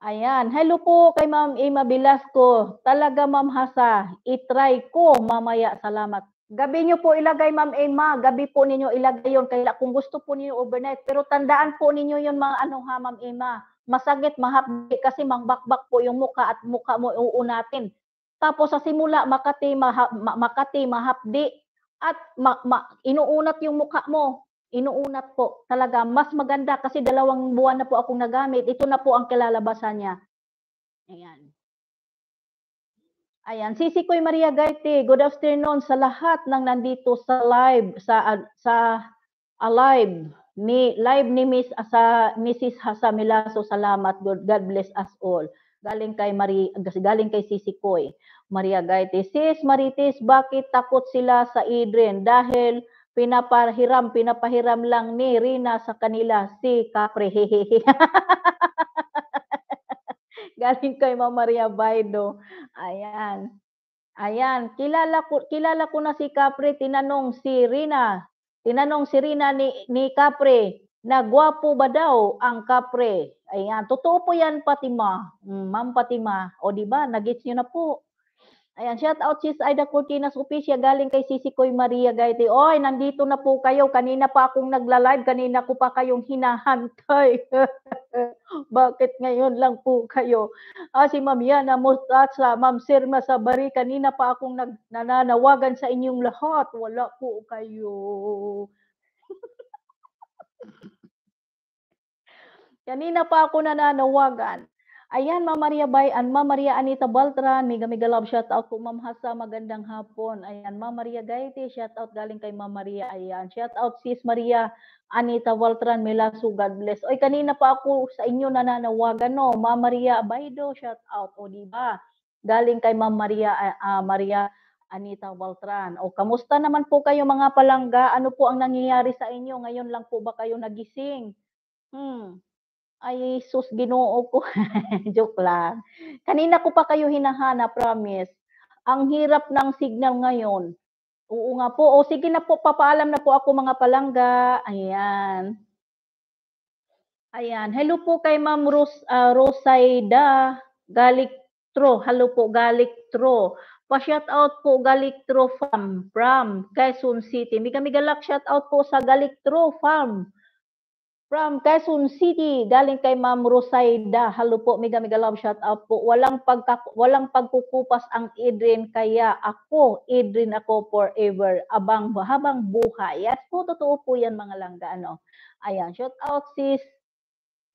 Ayan. Hello po kay Ma'am Ima Velasco. Talaga Ma'am Hasa, itry ko mamaya. Salamat Gabi nyo po ilagay, Ma'am Emma. Gabi po ninyo ilagay yon Kaya kung gusto po ninyo overnight. Pero tandaan po ninyo yon mga ano ha, Ma'am Emma. Masagit, mahapdi kasi mangbakbak po yung muka at muka mo uunatin. Tapos sa simula, Makati, maha, Makati mahapdi at ma, ma, inuunat yung muka mo. Inuunat po talaga. Mas maganda kasi dalawang buwan na po akong nagamit. Ito na po ang kilalabasan niya. Ayan. Ayan, si Sikoy Maria Gaiti, good afternoon sa lahat ng nandito sa live sa sa alive ni live ni Miss sa Mrs. Hasamilaso. Salamat. God, God bless us all. Galing kay Mari galing kay Sisi Koy. Maria Gaiti, Sis Marites, bakit takot sila sa Adrian? Dahil pinapahiram, pinapahiram lang ni Rina sa kanila si Capre. Galing kay Ma'am Maria Baido. Ayan. Ayan, kilala ko kilala ko na si Capre, tinanong si Rina. Tinanong si Rina ni ni Capre, na ba daw ang Capre? Ayan, totoo po 'yan Fatima. Mm, Ma'am Fatima, o di ba? Nagits niyo na po. Ayan, shout out sis Ida Cortinas Opicia galing kay Sisi Koy Maria Gaiti. Oy, nandito na po kayo. Kanina pa akong nagla-live, kanina ko pa kayong hinahantay. Bakit ngayon lang po kayo? Ah, si Ma'am Yana Mustatsa, Ma'am Sirma Sabari, kanina pa akong nag nananawagan sa inyong lahat. Wala po kayo. kanina pa ako nananawagan. Ayan, Ma'am Maria Bay and Ma'am Maria Anita Baltran, mega mega love shout out po Ma'am Hasa, magandang hapon. Ayan, Ma'am Maria Gaiti, shout out galing kay Ma'am Maria. Ayan, shout out sis Maria Anita Baltran, Melaso, God bless. Oy, kanina pa ako sa inyo nananawagan no, Ma'am Maria Baydo, shout out o di ba? Galing kay Ma'am Maria uh, Maria Anita Baltran. O kamusta naman po kayo mga palangga? Ano po ang nangyayari sa inyo? Ngayon lang po ba kayo nagising? Hmm, ay, sus, ginoo ko. Joke lang. Kanina ko pa kayo hinahana, promise. Ang hirap ng signal ngayon. Oo nga po. O sige na po, papaalam na po ako mga palangga. Ayan. Ayan. Hello po kay Ma'am Ros, uh, Rosaida Galictro. Hello po, Galictro. pa shoutout po Galictro Farm from Quezon City. Miga-migalak shout out po sa Galictro Farm From Quezon City, galing kay Ma'am Rosaida. Hello po, mega mega love shout out po. Walang pag walang pagkukupas ang Adrian kaya ako, Adrian ako forever. Abang habang buhay. Yes po, totoo po 'yan mga langga ano. Ayan, shout out sis.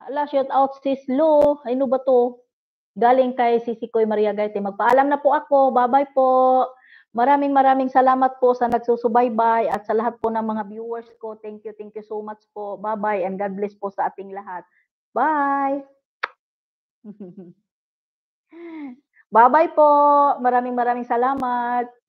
Ala, shout out sis Lo. Ano ba 'to? Galing kay Sisikoy Maria Gaite. Magpaalam na po ako. Bye-bye po. Maraming maraming salamat po sa nagsusubaybay at sa lahat po ng mga viewers ko. Thank you, thank you so much po. Bye-bye and God bless po sa ating lahat. Bye! Bye-bye po. Maraming maraming salamat.